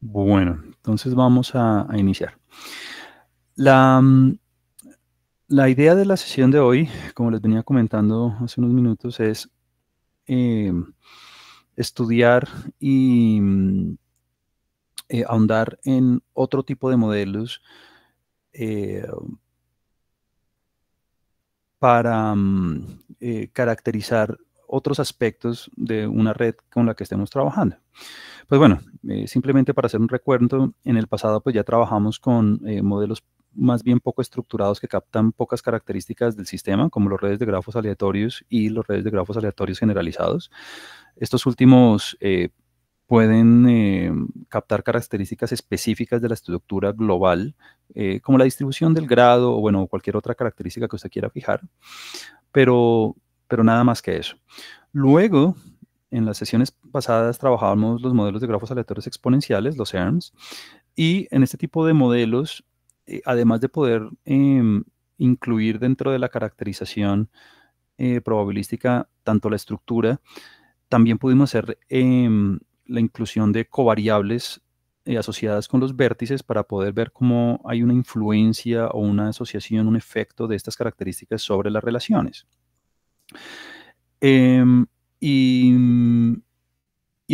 Bueno, entonces vamos a, iniciar. La, mm, la, idea de la sesión de hoy, como les venía comentando hace unos minutos, es eh, estudiar y mm, eh, ahondar en otro tipo de modelos eh, para mm, caracterizar otros aspectos de una red con la que estemos trabajando. Pues bueno, eh, simplemente para hacer un recuerdo, en el pasado pues ya trabajamos con eh, modelos más bien poco estructurados que captan pocas características del sistema, como los redes de grafos aleatorios y los redes de grafos aleatorios generalizados. Estos últimos eh, pueden captar características específicas de la estructura global, como la distribución del grado o bueno, cualquier otra característica que usted quiera fijar, pero pero nada más que eso. Luego, en las sesiones pasadas trabajábamos los modelos de grafos aleatorios exponenciales, los ERMs, y en este tipo de modelos, eh, además de poder em, incluir dentro de la caracterización eh, probabilística tanto la estructura, también pudimos hacer em, la inclusión de covariables eh, asociadas con los vértices para poder ver cómo hay una influencia o una asociación, un efecto de estas características sobre las relaciones. Em, y,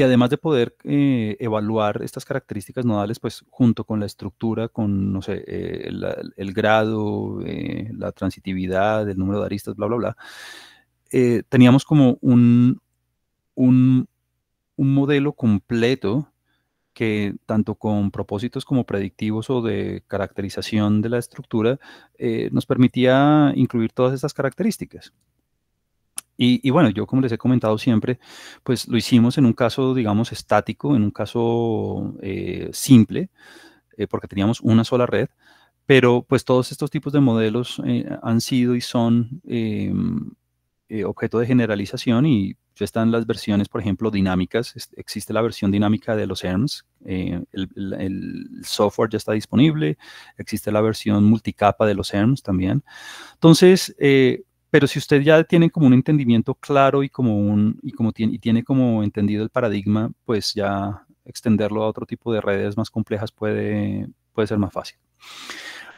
además de poder eh, evaluar estas características nodales, pues junto con la estructura, con, no sé, eh, el grado, eh, la transitividad, el número de aristas, bla, bla, bla, teníamos como un, un, modelo completo que tanto con propósitos como predictivos o de caracterización de la estructura, nos permitía incluir todas estas características. Y, bueno, yo como les he comentado siempre, pues lo hicimos en un caso, digamos, estático, en un caso eh, simple, eh, porque teníamos una sola red, pero pues todos estos tipos de modelos eh, han sido y son objeto de generalización y ya están las versiones, por ejemplo, dinámicas. existe la versión dinámica de los ERMs, el, el, software ya está disponible, existe la versión multicapa de los ERMs también. Entonces, pero si usted ya tiene como un entendimiento claro y como un y como tiene, y tiene como entendido el paradigma, pues ya extenderlo a otro tipo de redes más complejas puede, puede ser más fácil.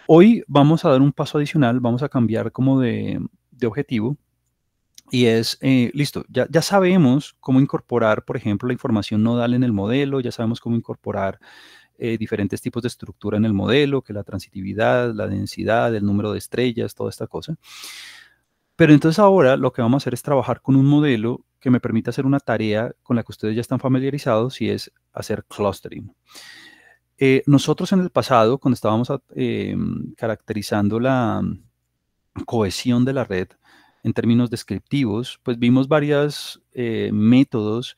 Hoy vamos a dar un paso adicional, vamos a cambiar como de, objetivo y es, eh, listo, ya, sabemos cómo incorporar, por ejemplo, la información nodal en el modelo, ya sabemos cómo incorporar eh, diferentes tipos de estructura en el modelo, que la transitividad, la densidad, el número de estrellas, toda esta cosa. Pero entonces ahora lo que vamos a hacer es trabajar con un modelo que me permita hacer una tarea con la que ustedes ya están familiarizados y es hacer clustering. Eh, nosotros en el pasado, cuando estábamos eh, caracterizando la mm, cohesión de la red en términos descriptivos, pues vimos varios eh, métodos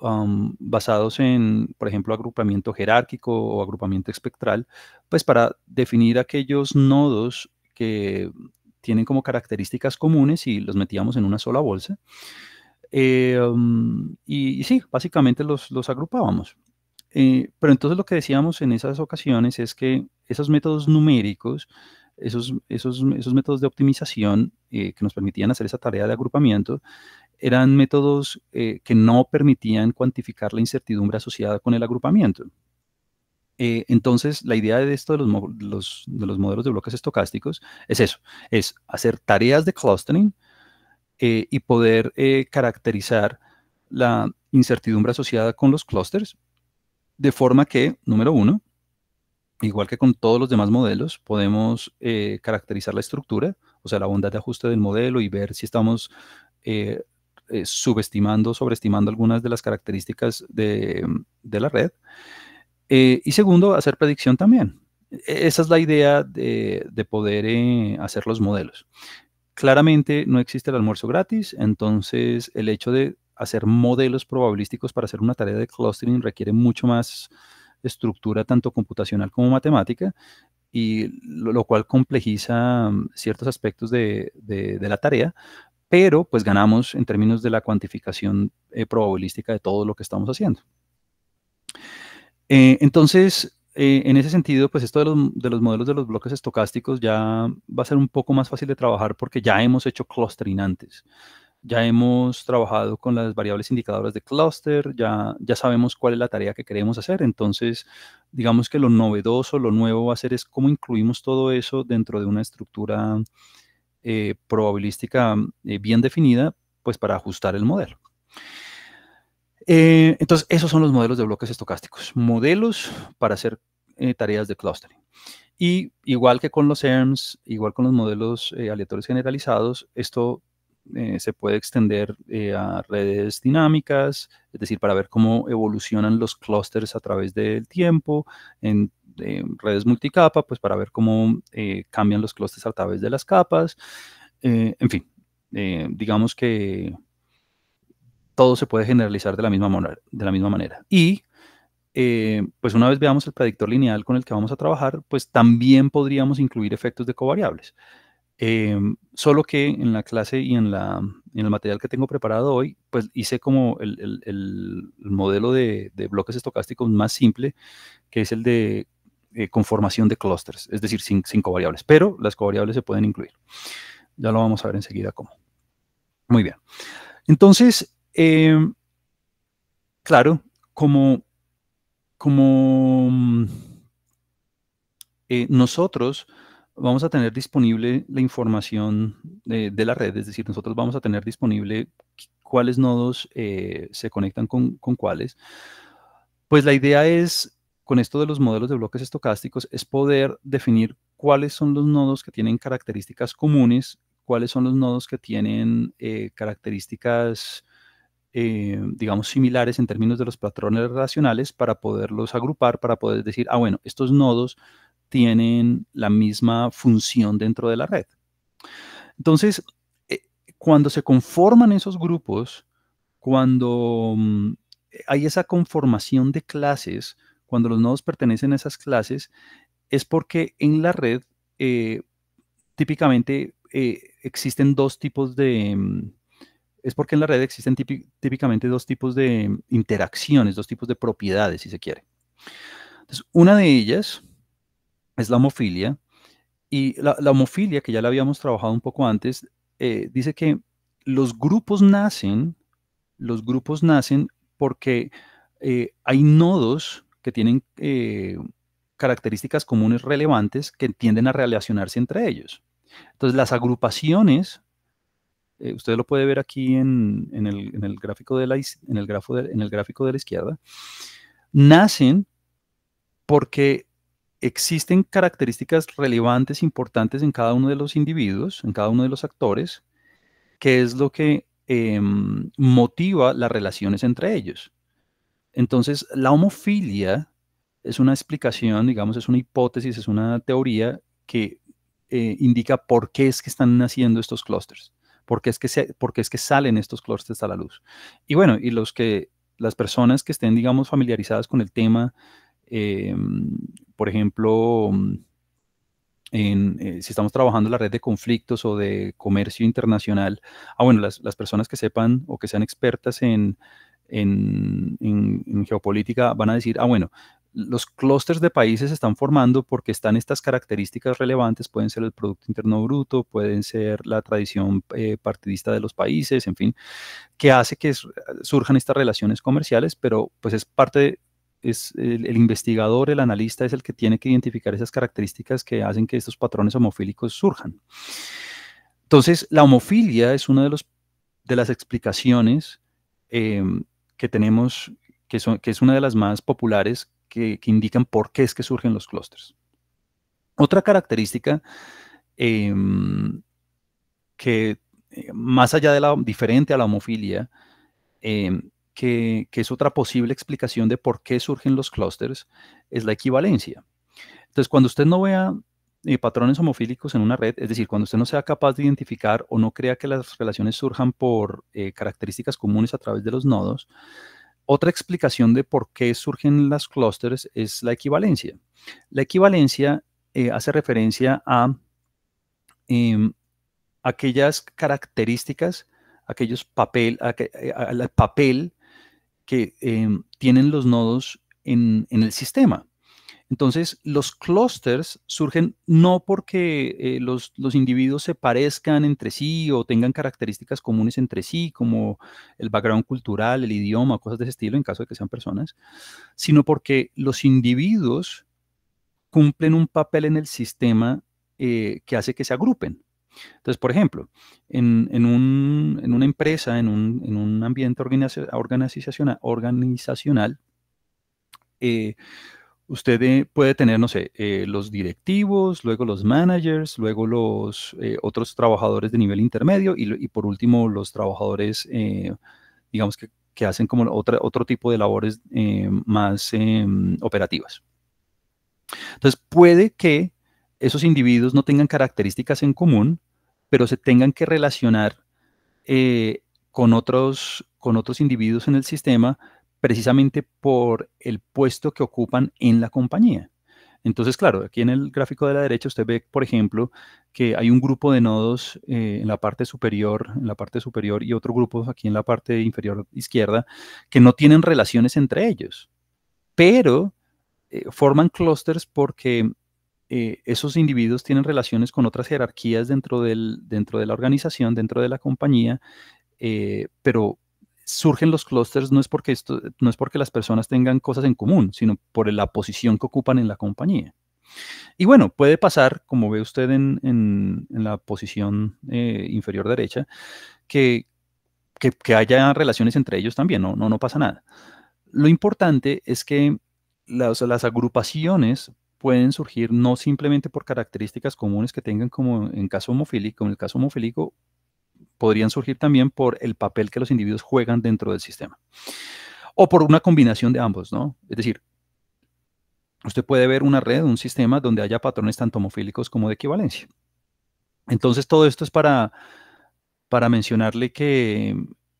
um, basados en, por ejemplo, agrupamiento jerárquico o agrupamiento espectral, pues para definir aquellos nodos que tienen como características comunes y los metíamos en una sola bolsa. Eh, um, y, sí, básicamente los, los agrupábamos. Eh, pero entonces lo que decíamos en esas ocasiones es que esos métodos numéricos, esos, esos, métodos de optimización eh, que nos permitían hacer esa tarea de agrupamiento, eran métodos que no permitían cuantificar la incertidumbre asociada con el agrupamiento. Eh, entonces, la idea de esto de los, modelos de bloques estocásticos es eso, es hacer tareas de clustering eh, y poder eh, caracterizar la incertidumbre asociada con los clusters de forma que, número uno, igual que con todos los demás modelos, podemos caracterizar la estructura, o sea, la bondad de ajuste del modelo y ver si estamos subestimando, sobreestimando algunas de las características de, de la red. Eh, y segundo, hacer predicción también. E-, esa es la idea de, poder eh, hacer los modelos. Claramente no existe el almuerzo gratis, entonces el hecho de hacer modelos probabilísticos para hacer una tarea de clustering requiere mucho más estructura tanto computacional como matemática, y lo, cual complejiza mm, ciertos aspectos de, la tarea, pero pues ganamos en términos de la cuantificación eh, probabilística de todo lo que estamos haciendo. Eh, entonces, eh, en ese sentido, pues esto de los, modelos de los bloques estocásticos ya va a ser un poco más fácil de trabajar porque ya hemos hecho clustering antes. Ya hemos trabajado con las variables indicadoras de cluster, ya, ya sabemos cuál es la tarea que queremos hacer. Entonces, digamos que lo novedoso, lo nuevo va a ser es cómo incluimos todo eso dentro de una estructura eh, probabilística bien definida, pues para ajustar el modelo. Eh, entonces, esos son los modelos de bloques estocásticos, modelos para hacer eh, tareas de clustering. Y igual que con los ERMs, igual con los modelos eh, aleatorios generalizados, esto se puede extender a redes dinámicas, es decir, para ver cómo evolucionan los clusters a través del tiempo, en redes multicapa, pues para ver cómo cambian los clusters a través de las capas, en fin, digamos que todo se puede generalizar de la misma, manera, Y eh, pues una vez veamos el predictor lineal con el que vamos a trabajar, pues también podríamos incluir efectos de covariables. Eh, solo que en la clase y en, el material que tengo preparado hoy, pues hice como el, el, modelo de, bloques estocásticos más simple, que es el de eh, conformación de clusters, es decir, sin covariables, pero las covariables se pueden incluir. Ya lo vamos a ver enseguida cómo. Muy bien. Entonces, eh, claro, como, mm, eh, nosotros vamos a tener disponible la información de, la red, es decir, nosotros vamos a tener disponible cuáles nodos eh, se conectan con, cuáles, pues la idea es, con esto de los modelos de bloques estocásticos, es poder definir cuáles son los nodos que tienen características comunes, cuáles son los nodos que tienen características eh, digamos, similares en términos de los patrones relacionales para poderlos agrupar, para poder decir, ah, bueno, estos nodos tienen la misma función dentro de la red. Entonces, eh, cuando se conforman esos grupos, cuando mm, hay esa conformación de clases, cuando los nodos pertenecen a esas clases, es porque en la red eh, típicamente existen dos tipos de... Mm, es porque en la red existen típicamente dos tipos de mm, interacciones, dos tipos de propiedades, si se quiere. Entonces, una de ellas es la homofilia, y la, homofilia, que ya la habíamos trabajado un poco antes, eh, dice que los grupos nacen, los grupos nacen porque eh, hay nodos que tienen eh, características comunes relevantes que tienden a relacionarse entre ellos. Entonces, las agrupaciones eh, usted lo puede ver aquí en, el, gráfico de la, en, el en el gráfico de la izquierda, nacen porque existen características relevantes, importantes en cada uno de los individuos, en cada uno de los actores, que es lo que em, motiva las relaciones entre ellos. Entonces, la homofilia es una explicación, digamos, es una hipótesis, es una teoría que eh, indica por qué es que están naciendo estos clústeres porque es que, se, porque es que salen estos clústeres a la luz. Y bueno, y los que, las personas que estén, digamos, familiarizadas con el tema, em, por ejemplo, mm, eh, si estamos trabajando en la red de conflictos o de comercio internacional, ah, bueno, las, personas que sepan o que sean expertas en, en, geopolítica van a decir, ah, bueno, los clústeres de países se están formando porque están estas características relevantes, pueden ser el Producto Interno Bruto, pueden ser la tradición eh, partidista de los países, en fin, que hace que surjan estas relaciones comerciales, pero pues es parte, es el, investigador, el analista es el que tiene que identificar esas características que hacen que estos patrones homofílicos surjan. Entonces, la homofilia es una de, los, de las explicaciones em, que tenemos que, que, es una de las más populares que, indican por qué es que surgen los clústeres. Otra característica em, que eh, más allá de la diferente a la homofilia, em, que, es otra posible explicación de por qué surgen los clústeres, es la equivalencia. Entonces, cuando usted no vea eh, patrones homofílicos en una red, es decir, cuando usted no sea capaz de identificar o no crea que las relaciones surjan por eh, características comunes a través de los nodos, otra explicación de por qué surgen las clústeres es la equivalencia. La equivalencia eh, hace referencia a em, aquellas características, aquellos papel, a, eh, papel que em, tienen los nodos en el sistema. Entonces, los clusters surgen no porque eh, los, individuos se parezcan entre sí o tengan características comunes entre sí, como el background cultural, el idioma, cosas de ese estilo, en caso de que sean personas, sino porque los individuos cumplen un papel en el sistema eh, que hace que se agrupen. Entonces, por ejemplo, en, una empresa, en un, en un ambiente organizacional, organizacional eh, usted eh, puede tener, no sé, eh, los directivos, luego los managers, luego los eh, otros trabajadores de nivel intermedio y, por último los trabajadores, digamos que, hacen como otro tipo de labores más operativas. Entonces puede que esos individuos no tengan características en común, pero se tengan que relacionar con, otros, con otros individuos en el sistema precisamente por el puesto que ocupan en la compañía. Entonces, claro, aquí en el gráfico de la derecha usted ve, por ejemplo, que hay un grupo de nodos eh, en la parte superior, en la parte superior y otro grupo aquí en la parte inferior izquierda que no tienen relaciones entre ellos, pero eh, forman clusters porque eh, esos individuos tienen relaciones con otras jerarquías dentro, del, dentro de la organización, dentro de la compañía, pero surgen los clusters no es porque esto, no es porque las personas tengan cosas en común, sino por la posición que ocupan en la compañía. Y bueno, puede pasar, como ve usted en, la posición eh, inferior derecha, que, haya relaciones entre ellos también, no, no, no pasa nada. Lo importante es que las, las agrupaciones pueden surgir no simplemente por características comunes que tengan como en caso homofílico, en el caso homofílico, podrían surgir también por el papel que los individuos juegan dentro del sistema. O por una combinación de ambos, ¿no? Es decir, usted puede ver una red, un sistema donde haya patrones tanto homofílicos como de equivalencia. Entonces, todo esto es para, para mencionarle que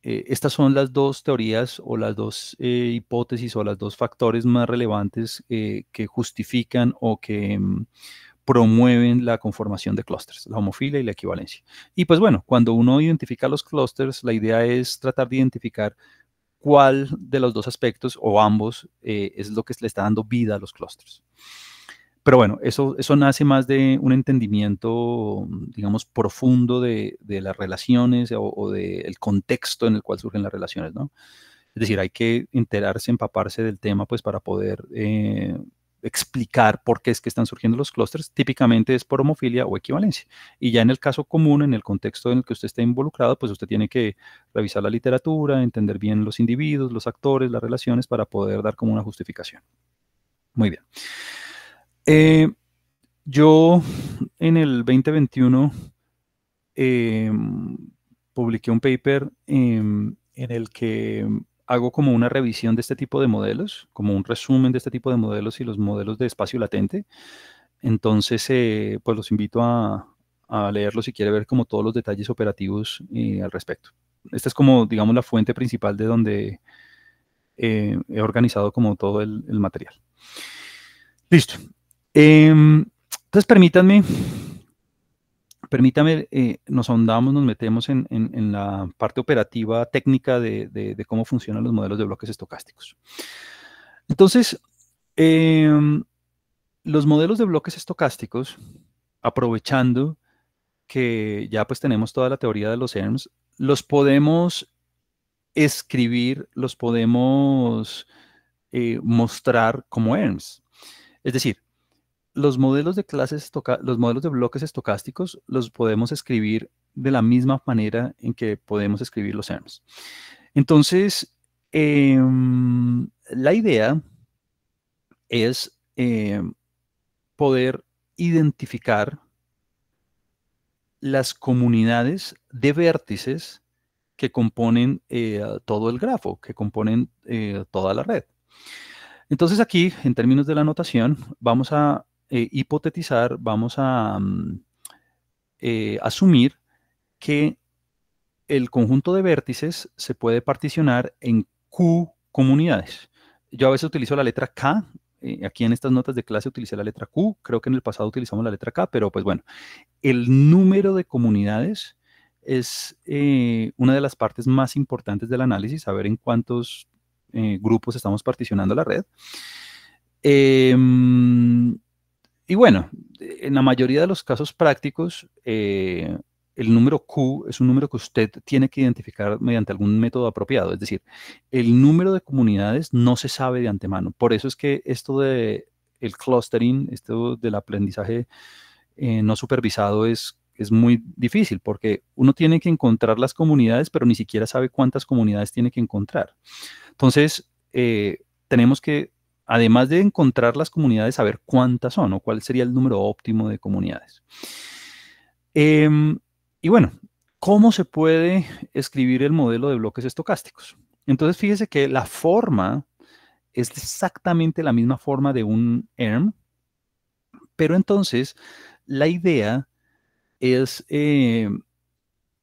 eh, estas son las dos teorías o las dos eh, hipótesis o las dos factores más relevantes eh, que justifican o que, mm, promueven la conformación de clústeres, la homofilia y la equivalencia. Y pues bueno, cuando uno identifica los clústeres, la idea es tratar de identificar cuál de los dos aspectos o ambos eh, es lo que le está dando vida a los clústeres. Pero bueno, eso, eso nace más de un entendimiento, digamos, profundo de, las relaciones o, del contexto en el cual surgen las relaciones, ¿no? Es decir, hay que enterarse, empaparse del tema, pues para poder eh, explicar por qué es que están surgiendo los clústeres, típicamente es por homofilia o equivalencia. Y ya en el caso común, en el contexto en el que usted está involucrado, pues usted tiene que revisar la literatura, entender bien los individuos, los actores, las relaciones para poder dar como una justificación. Muy bien. Eh, yo en el 2021 em, publiqué un paper em, en el que hago como una revisión de este tipo de modelos, como un resumen de este tipo de modelos y los modelos de espacio latente. Entonces, eh, pues los invito a, a, leerlo si quiere ver como todos los detalles operativos y eh, al respecto. Esta es como, digamos, la fuente principal de donde eh, he organizado como todo el, el material. Listo. Em, entonces, permítanme permítame, eh, nos ahondamos, nos metemos en, la parte operativa técnica de, cómo funcionan los modelos de bloques estocásticos. Entonces, em, los modelos de bloques estocásticos, aprovechando que ya pues tenemos toda la teoría de los ERMs, los podemos escribir, los podemos eh, mostrar como ERMs. Es decir, los modelos de clases, los modelos de bloques estocásticos los podemos escribir de la misma manera en que podemos escribir los ERMs. Entonces, em, la idea es em, poder identificar las comunidades de vértices que componen eh, todo el grafo, que componen eh, toda la red. Entonces aquí, en términos de la notación, vamos a eh, hipotetizar, vamos a mm, eh, asumir que el conjunto de vértices se puede particionar en Q comunidades. Yo a veces utilizo la letra K, eh, aquí en estas notas de clase utilicé la letra Q, creo que en el pasado utilizamos la letra K, pero pues bueno, el número de comunidades es una de las partes más importantes del análisis, saber en cuántos grupos estamos particionando la red. Em, y bueno, en la mayoría de los casos prácticos, eh, el número Q es un número que usted tiene que identificar mediante algún método apropiado. Es decir, el número de comunidades no se sabe de antemano. Por eso es que esto de el clustering, esto del aprendizaje eh, no supervisado es, es muy difícil porque uno tiene que encontrar las comunidades, pero ni siquiera sabe cuántas comunidades tiene que encontrar. Entonces, eh, tenemos que además de encontrar las comunidades, saber cuántas son o cuál sería el número óptimo de comunidades. Em, y bueno, ¿cómo se puede escribir el modelo de bloques estocásticos? Entonces, fíjese que la forma es exactamente la misma forma de un ERM, pero entonces la idea es em,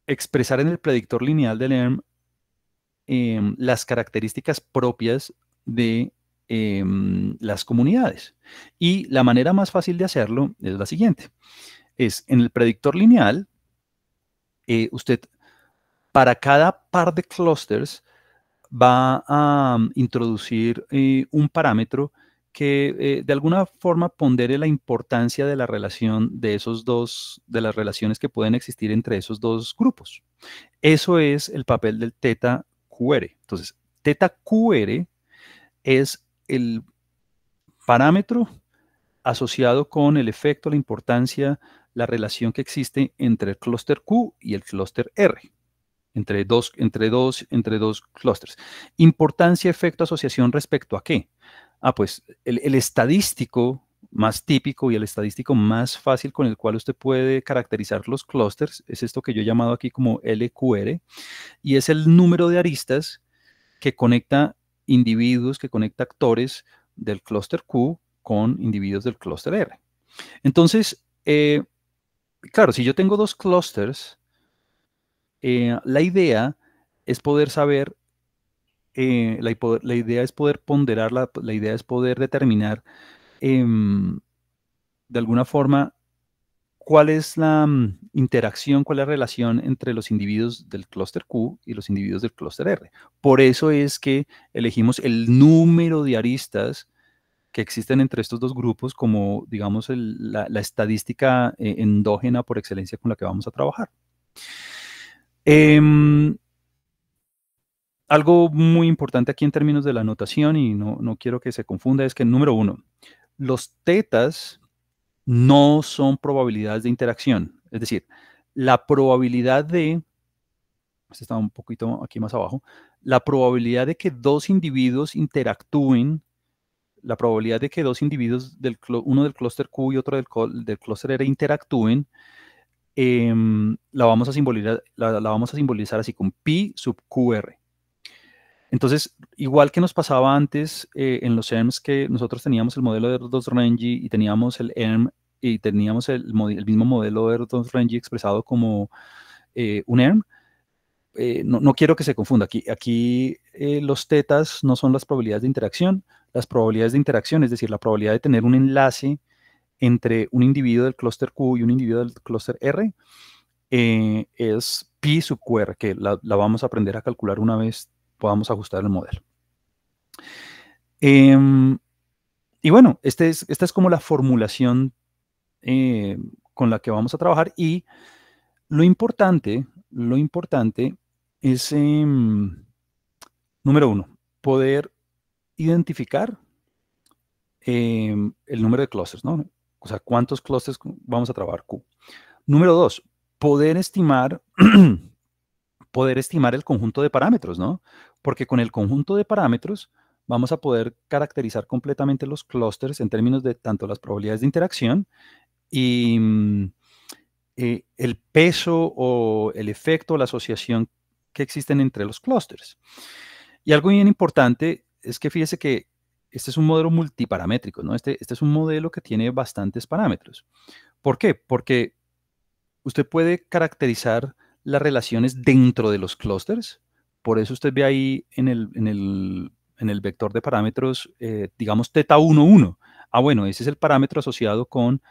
expresar en el predictor lineal del ERM em, las características propias de Em, las comunidades. Y la manera más fácil de hacerlo es la siguiente. Es en el predictor lineal, eh, usted para cada par de clusters va a mm, introducir eh, un parámetro que eh, de alguna forma pondere la importancia de la relación de esos dos, de las relaciones que pueden existir entre esos dos grupos. Eso es el papel del teta QR. Entonces, teta QR es el parámetro asociado con el efecto, la importancia, la relación que existe entre el clúster Q y el clúster R, entre dos, entre dos, entre dos clústeres. Importancia, efecto, asociación respecto a qué? Ah, pues el, estadístico más típico y el estadístico más fácil con el cual usted puede caracterizar los clústeres es esto que yo he llamado aquí como LQR, y es el número de aristas que conecta individuos que conecta actores del clúster Q con individuos del clúster R. Entonces, eh, claro, si yo tengo dos clústeres, eh, la idea es poder saber, eh, la, idea es poder ponderar, la, la idea es poder determinar em, de alguna forma ¿Cuál es la mm, interacción, cuál es la relación entre los individuos del clúster Q y los individuos del clúster R? Por eso es que elegimos el número de aristas que existen entre estos dos grupos como, digamos, la, estadística eh, endógena por excelencia con la que vamos a trabajar. Em, algo muy importante aquí en términos de la notación, y no, no quiero que se confunda, es que número uno, los tetas no son probabilidades de interacción. Es decir, la probabilidad de, este está un poquito aquí más abajo, la probabilidad de que dos individuos interactúen, la probabilidad de que dos individuos, del, uno del clúster Q y otro del, del clúster R e interactúen, em, la, vamos a simbolizar, la, vamos a simbolizar así con pi sub QR. Entonces, igual que nos pasaba antes eh, en los ERMs que nosotros teníamos el modelo de dos range y teníamos el ERM y teníamos el, mismo modelo de R2 range expresado como eh, un ERM, no, quiero que se confunda. Aquí, aquí los tetas no son las probabilidades de interacción. Las probabilidades de interacción, es decir, la probabilidad de tener un enlace entre un individuo del clúster Q y un individuo del clúster R, es pi sub QR, que la, vamos a aprender a calcular una vez podamos ajustar el modelo. Em, y bueno, este es, esta es como la formulación eh, con la que vamos a trabajar y lo importante, lo importante es, em, número uno, poder identificar em, el número de clusters, ¿no? O sea, cuántos clusters vamos a trabajar Número dos, poder estimar poder estimar el conjunto de parámetros, ¿no? Porque con el conjunto de parámetros vamos a poder caracterizar completamente los clústeres en términos de tanto las probabilidades de interacción y mm, eh, el peso o el efecto, o la asociación que existen entre los clústeres. Y algo bien importante es que fíjese que este es un modelo multiparamétrico, ¿no? Este, este es un modelo que tiene bastantes parámetros. ¿Por qué? Porque usted puede caracterizar las relaciones dentro de los clústeres. Por eso usted ve ahí en el, vector de parámetros, eh, digamos, teta 1, 1. Ah, bueno, ese es el parámetro asociado con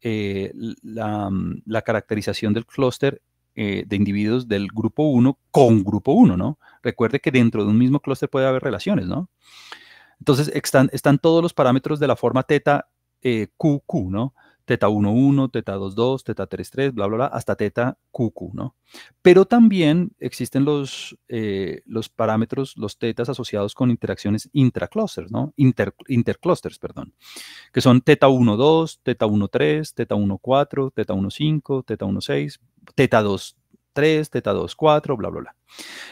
eh, mm, la, caracterización del clúster eh, de individuos del grupo 1 con grupo 1, ¿no? Recuerde que dentro de un mismo clúster puede haber relaciones, ¿no? Entonces, están, están todos los parámetros de la forma teta Q, QQ, ¿no? teta 1.1, teta 2, teta 3.3, bla, bla, bla, hasta teta QQ, ¿no? Pero también existen los, eh, los parámetros, los tetas asociados con interacciones intraclusters, ¿no? Inter, interclusters, perdón, que son teta 1.2, teta 1.3, teta 1.4, teta 1.5, teta 1.6, teta 2, 3, teta 4, bla, bla, bla.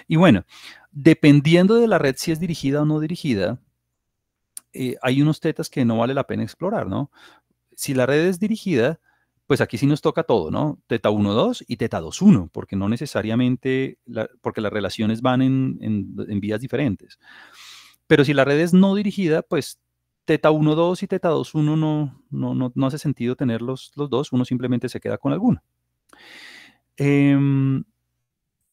Y bueno, dependiendo de la red si es dirigida o no dirigida, eh, hay unos tetas que no vale la pena explorar, ¿no? si la red es dirigida, pues aquí sí nos toca todo, ¿no? Teta 1, 2 y teta 2, 1, porque no necesariamente, porque las relaciones van en, vías diferentes. Pero si la red es no dirigida, pues teta 1, 2 y teta 2, 1 no, no, hace sentido tener los, dos, uno simplemente se queda con alguna. Em,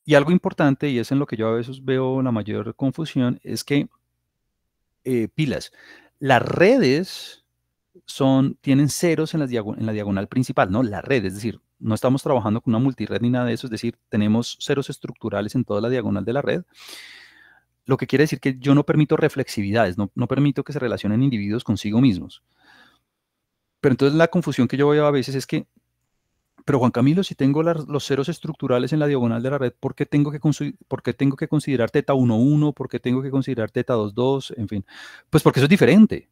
y algo importante, y es en lo que yo a veces veo la mayor confusión, es que, eh, pilas, las redes tienen ceros en, la diagonal principal, ¿no? La red, es decir, no estamos trabajando con una multired ni nada de eso, es decir, tenemos ceros estructurales en toda la diagonal de la red. Lo que quiere decir que yo no permito reflexividades, no, permito que se relacionen individuos consigo mismos. Pero entonces la confusión que yo veo a veces es que, pero Juan Camilo, si tengo los ceros estructurales en la diagonal de la red, ¿por qué tengo que, tengo que considerar teta 1,1? 1, ¿Por qué tengo que considerar teta 2,2? En fin, pues porque eso es diferente.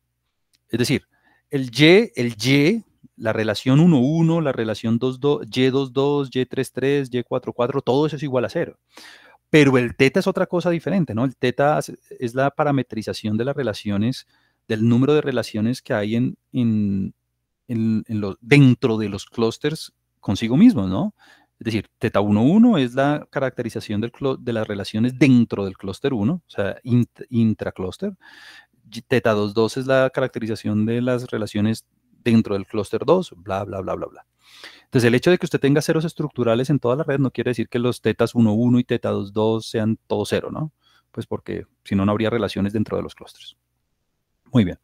Es decir, el Y, el Y, la relación 1-1, la relación 2-2, Y2-2, Y3-3, Y4-4, todo eso es igual a cero. Pero el teta es otra cosa diferente, ¿no? El teta es la parametrización de las relaciones, del número de relaciones que hay en, en, los, dentro de los clústeres consigo mismos, ¿no? Es decir, teta 1 es la caracterización del de las relaciones dentro del clúster 1, o sea, intraclúster. Teta 2.2 es la caracterización de las relaciones dentro del clúster 2, bla, bla, bla, bla, bla. Entonces, el hecho de que usted tenga ceros estructurales en toda la red no quiere decir que los tetas 1.1 y teta 2.2 sean todo cero, ¿no? Pues porque si no, no habría relaciones dentro de los clústeres. Muy bien.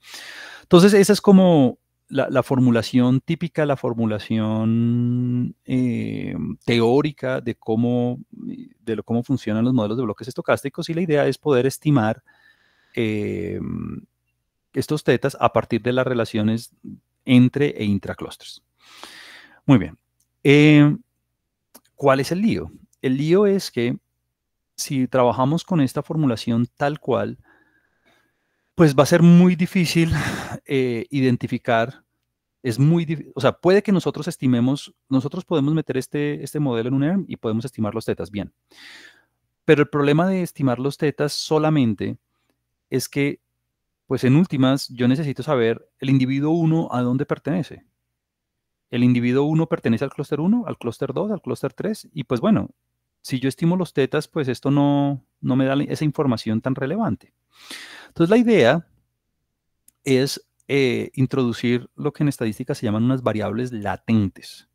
Entonces, esa es como la, formulación típica, la formulación eh, teórica de cómo, de cómo funcionan los modelos de bloques estocásticos y la idea es poder estimar Em, estos tetas a partir de las relaciones entre e intraclusters. Muy bien. Em, ¿Cuál es el lío? El lío es que si trabajamos con esta formulación tal cual, pues va a ser muy difícil eh, identificar, es muy o sea, puede que nosotros estimemos, nosotros podemos meter este, este modelo en un ERM y podemos estimar los tetas bien. Pero el problema de estimar los tetas solamente es que, pues en últimas, yo necesito saber el individuo 1 a dónde pertenece. El individuo 1 pertenece al clúster 1, al clúster 2, al clúster 3, y pues bueno, si yo estimo los tetas, pues esto no, no me da esa información tan relevante. Entonces la idea es eh, introducir lo que en estadística se llaman unas variables latentes,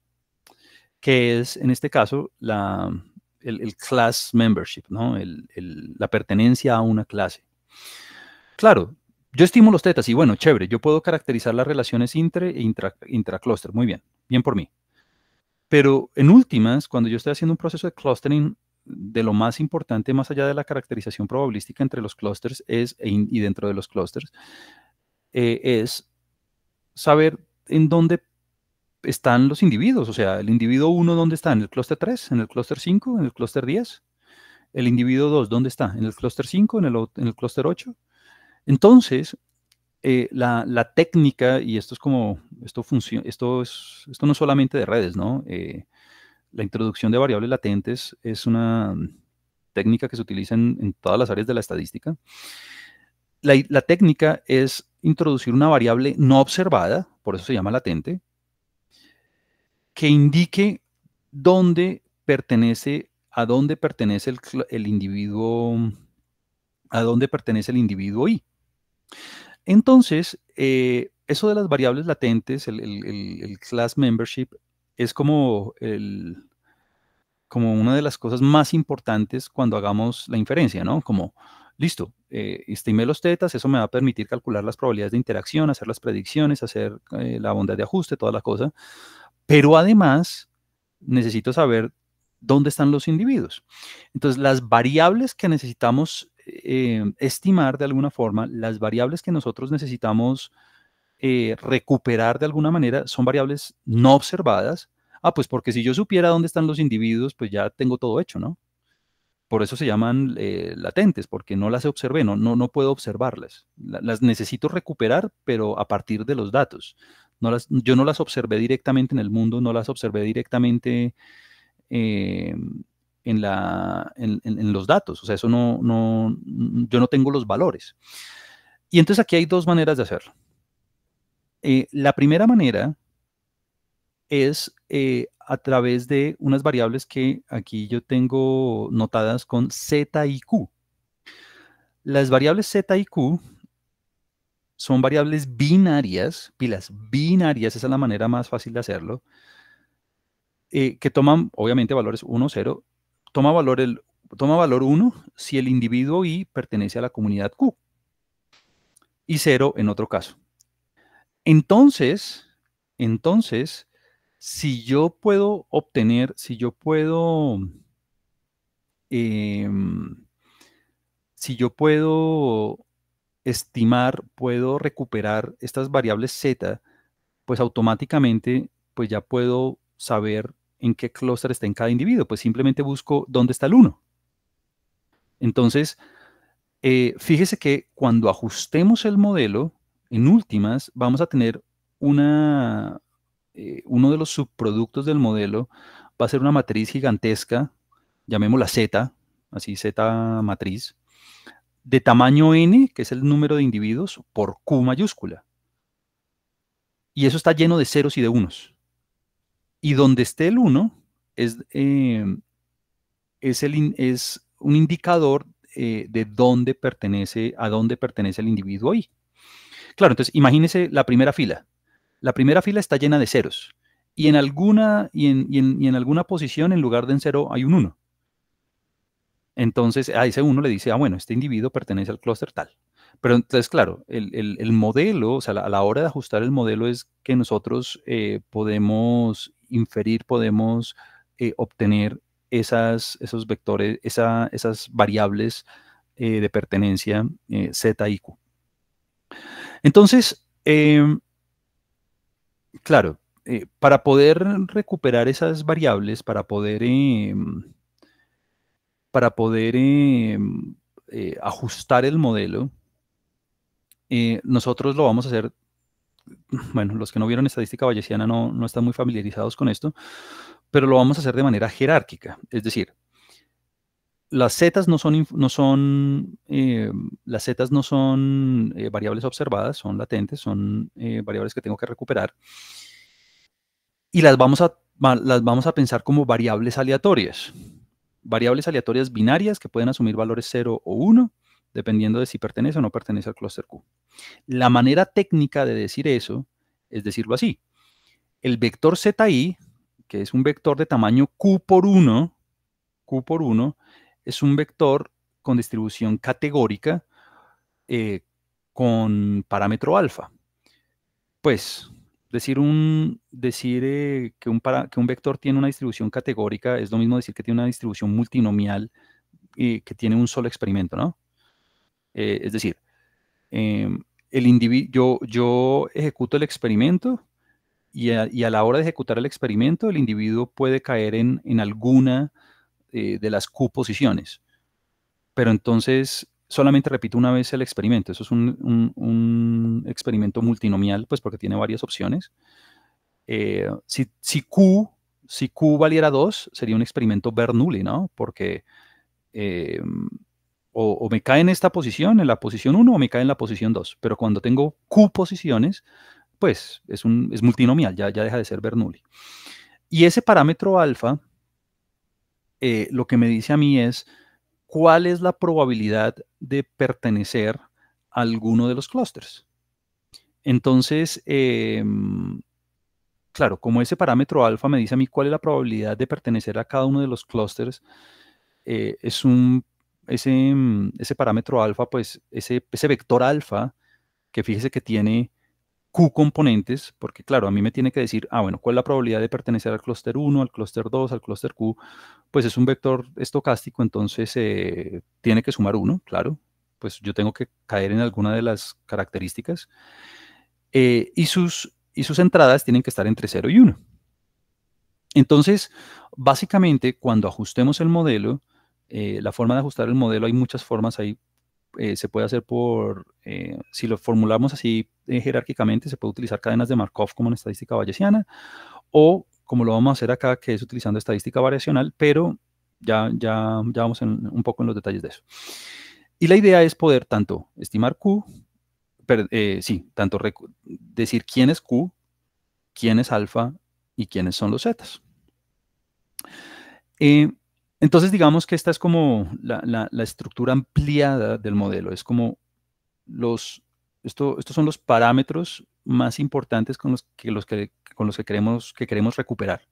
que es en este caso el, class membership, la pertenencia a una clase. Claro, yo estimo los tetas y bueno, chévere, yo puedo caracterizar las relaciones intra e intra, intracluster, muy bien, bien por mí. Pero en últimas, cuando yo estoy haciendo un proceso de clustering, de lo más importante, más allá de la caracterización probabilística entre los clusters es, e y dentro de los clusters, eh, es saber en dónde están los individuos, o sea, el individuo 1, ¿dónde está? ¿En el cluster 3? ¿En el cluster 5? ¿En el cluster 10? El individuo 2, ¿dónde está? ¿En el clúster 5? ¿En el, en el clúster 8? Entonces, eh, la, técnica, y esto es como, esto funciona, esto es, esto no es solamente de redes, ¿no? Eh, la introducción de variables latentes es una técnica que se utiliza en, todas las áreas de la estadística. La, la, técnica es introducir una variable no observada, por eso se llama latente, que indique dónde pertenece a dónde pertenece el, individuo, a dónde pertenece el individuo I. Entonces, eh, eso de las variables latentes, el, class membership, es como, como una de las cosas más importantes cuando hagamos la inferencia, ¿no? Como, listo, eh, estimé los tetas, eso me va a permitir calcular las probabilidades de interacción, hacer las predicciones, hacer eh, la bondad de ajuste, toda la cosa. Pero además, necesito saber dónde están los individuos. Entonces, las variables que necesitamos eh, estimar de alguna forma, las variables que nosotros necesitamos eh, recuperar de alguna manera son variables no observadas. Ah, pues porque si yo supiera dónde están los individuos, pues ya tengo todo hecho, ¿no? Por eso se llaman eh, latentes, porque no las observé, no, no, no puedo observarlas. las necesito recuperar, pero a partir de los datos. No las, yo no las observé directamente en el mundo, no las observé directamente eh, en, los datos. O sea, eso no, yo no tengo los valores. Y entonces aquí hay dos maneras de hacerlo. Eh, la primera manera es eh, a través de unas variables que aquí yo tengo notadas con Z y Q. Las variables Z y Q son variables binarias, pilas binarias, esa es la manera más fácil de hacerlo, eh, que toman, obviamente, valores 1, 0, toma valor, el, toma valor 1 si el individuo I pertenece a la comunidad Q y 0 en otro caso. Entonces, entonces, si yo puedo obtener, si yo puedo, em, si yo puedo estimar, puedo recuperar estas variables z, pues automáticamente, pues ya puedo saber en qué clúster está en cada individuo, pues simplemente busco dónde está el 1. Entonces, eh, fíjese que cuando ajustemos el modelo, en últimas, vamos a tener una, eh, uno de los subproductos del modelo, va a ser una matriz gigantesca, llamémosla Z, así Z matriz, de tamaño n, que es el número de individuos, por q mayúscula. Y eso está lleno de ceros y de unos. Y donde esté el 1 es, eh, es un indicador eh, de dónde pertenece, a dónde pertenece el individuo ahí. Claro, entonces imagínese la primera fila. La primera fila está llena de ceros. Y en alguna, y en, alguna posición, en lugar de en cero, hay un 1. Entonces, a ese uno le dice, ah, bueno, este individuo pertenece al clúster tal. Pero entonces, claro, el, modelo, o sea, a la hora de ajustar el modelo es que nosotros eh, podemos inferir, podemos eh, obtener esas, esos vectores, esa, esas variables eh, de pertenencia eh, Z y Q. Entonces, em, claro, para poder recuperar esas variables, para poder, em, para poder em, ajustar el modelo, nosotros lo vamos a hacer bueno, los que no vieron estadística bayesiana no, están muy familiarizados con esto, pero lo vamos a hacer de manera jerárquica. Es decir, las zetas no son, no son, eh, las zetas no son eh, variables observadas, son latentes, son eh, variables que tengo que recuperar. Y las vamos, a, las vamos a pensar como variables aleatorias. Variables aleatorias binarias que pueden asumir valores 0 o 1 dependiendo de si pertenece o no pertenece al clúster Q. La manera técnica de decir eso es decirlo así. El vector ZI, que es un vector de tamaño Q por 1, Q por 1, es un vector con distribución categórica eh, con parámetro alfa. Pues decir, un, decir eh, que, un que un vector tiene una distribución categórica es lo mismo decir que tiene una distribución multinomial y eh, que tiene un solo experimento, ¿no? Eh, es decir, em, el yo, yo ejecuto el experimento y a, la hora de ejecutar el experimento, el individuo puede caer en, alguna eh, de las Q posiciones. Pero entonces solamente repito una vez el experimento. Eso es un, experimento multinomial, pues porque tiene varias opciones. Eh, si, si, Q, si Q valiera 2, sería un experimento Bernoulli, ¿no? Porque em, o, me cae en esta posición, en la posición 1, o me cae en la posición 2. Pero cuando tengo Q posiciones, pues es, un, multinomial, ya, ya deja de ser Bernoulli. Y ese parámetro alfa eh, lo que me dice a mí es cuál es la probabilidad de pertenecer a alguno de los clústeres. Entonces, em, claro, como ese parámetro alfa me dice a mí cuál es la probabilidad de pertenecer a cada uno de los clústeres, eh, es un ese, mm, ese parámetro alfa, pues ese, vector alfa, que fíjese que tiene Q componentes, porque claro, a mí me tiene que decir, ah, bueno, ¿cuál es la probabilidad de pertenecer al clúster 1, al clúster 2, al clúster Q? Pues es un vector estocástico, entonces eh, tiene que sumar 1, claro, pues yo tengo que caer en alguna de las características. Eh, y, sus, y sus entradas tienen que estar entre 0 y 1. Entonces, básicamente, cuando ajustemos el modelo, eh, la forma de ajustar el modelo, hay muchas formas, ahí eh, se puede hacer por, eh, si lo formulamos así jerárquicamente, se puede utilizar cadenas de Markov como en estadística bayesiana, o como lo vamos a hacer acá, que es utilizando estadística variacional, pero ya, ya, ya vamos un poco en los detalles de eso. Y la idea es poder tanto estimar Q, sí, tanto decir quién es Q, quién es alfa y quiénes son los zetas. Eh, entonces, digamos que esta es como la, estructura ampliada del modelo. Es como los, estos son los parámetros más importantes con los que, los que, con los que, queremos, que queremos recuperar.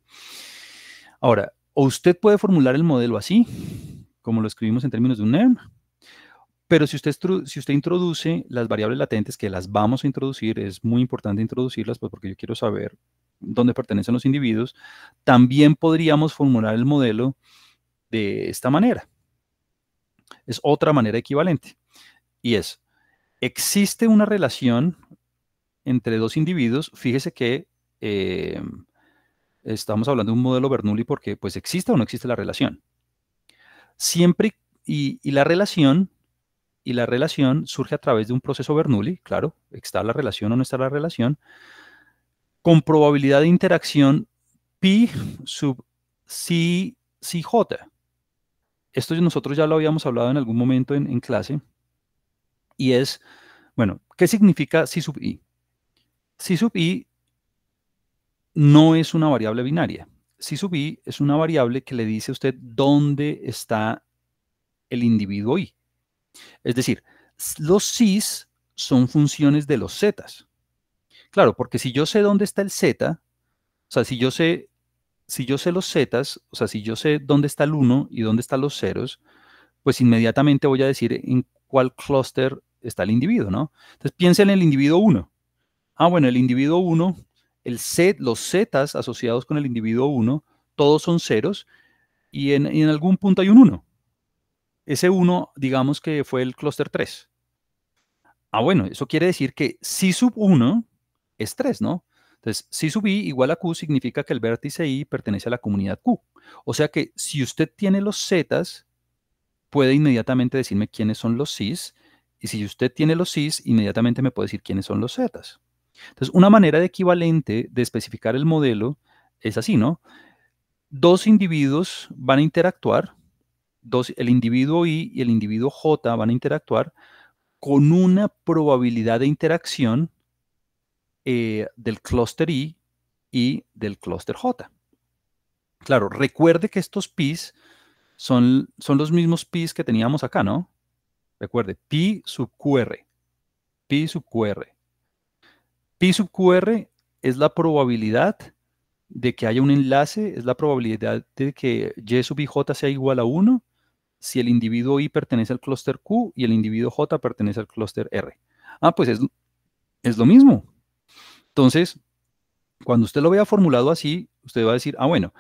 Ahora, o usted puede formular el modelo así, como lo escribimos en términos de un NERM, pero si usted, si usted introduce las variables latentes, que las vamos a introducir, es muy importante introducirlas pues, porque yo quiero saber dónde pertenecen los individuos, también podríamos formular el modelo de esta manera. Es otra manera equivalente. Y es, existe una relación entre dos individuos. Fíjese que eh, estamos hablando de un modelo Bernoulli porque pues existe o no existe la relación. Siempre y, la relación y la relación surge a través de un proceso Bernoulli, claro, está la relación o no está la relación, con probabilidad de interacción pi sub si, si j esto nosotros ya lo habíamos hablado en algún momento en, clase, y es, bueno, ¿qué significa si sub i? C sub i no es una variable binaria. Si sub i es una variable que le dice a usted dónde está el individuo i. Es decir, los sis son funciones de los zetas. Claro, porque si yo sé dónde está el z, o sea, si yo sé si yo sé los zetas, o sea, si yo sé dónde está el 1 y dónde están los ceros, pues inmediatamente voy a decir en cuál clúster está el individuo, ¿no? Entonces piensa en el individuo 1. Ah, bueno, el individuo 1, el set, los zetas asociados con el individuo 1, todos son ceros y en, y en algún punto hay un 1. Ese 1, digamos que fue el clúster 3. Ah, bueno, eso quiere decir que si sub 1 es 3, ¿no? Entonces, si sub i igual a q significa que el vértice i pertenece a la comunidad q. O sea que si usted tiene los zetas, puede inmediatamente decirme quiénes son los cis, y si usted tiene los cis, inmediatamente me puede decir quiénes son los zetas. Entonces, una manera de equivalente de especificar el modelo es así, ¿no? Dos individuos van a interactuar, dos, el individuo i y el individuo j van a interactuar con una probabilidad de interacción eh, del clúster I y del clúster J. Claro, recuerde que estos pis son, son los mismos pis que teníamos acá, ¿no? Recuerde, pi sub qr, pi sub qr. Pi sub qr es la probabilidad de que haya un enlace, es la probabilidad de que y sub ij sea igual a 1 si el individuo i pertenece al clúster q y el individuo j pertenece al clúster r. Ah, pues es, es lo mismo. Entonces, cuando usted lo vea formulado así, usted va a decir, ah, bueno,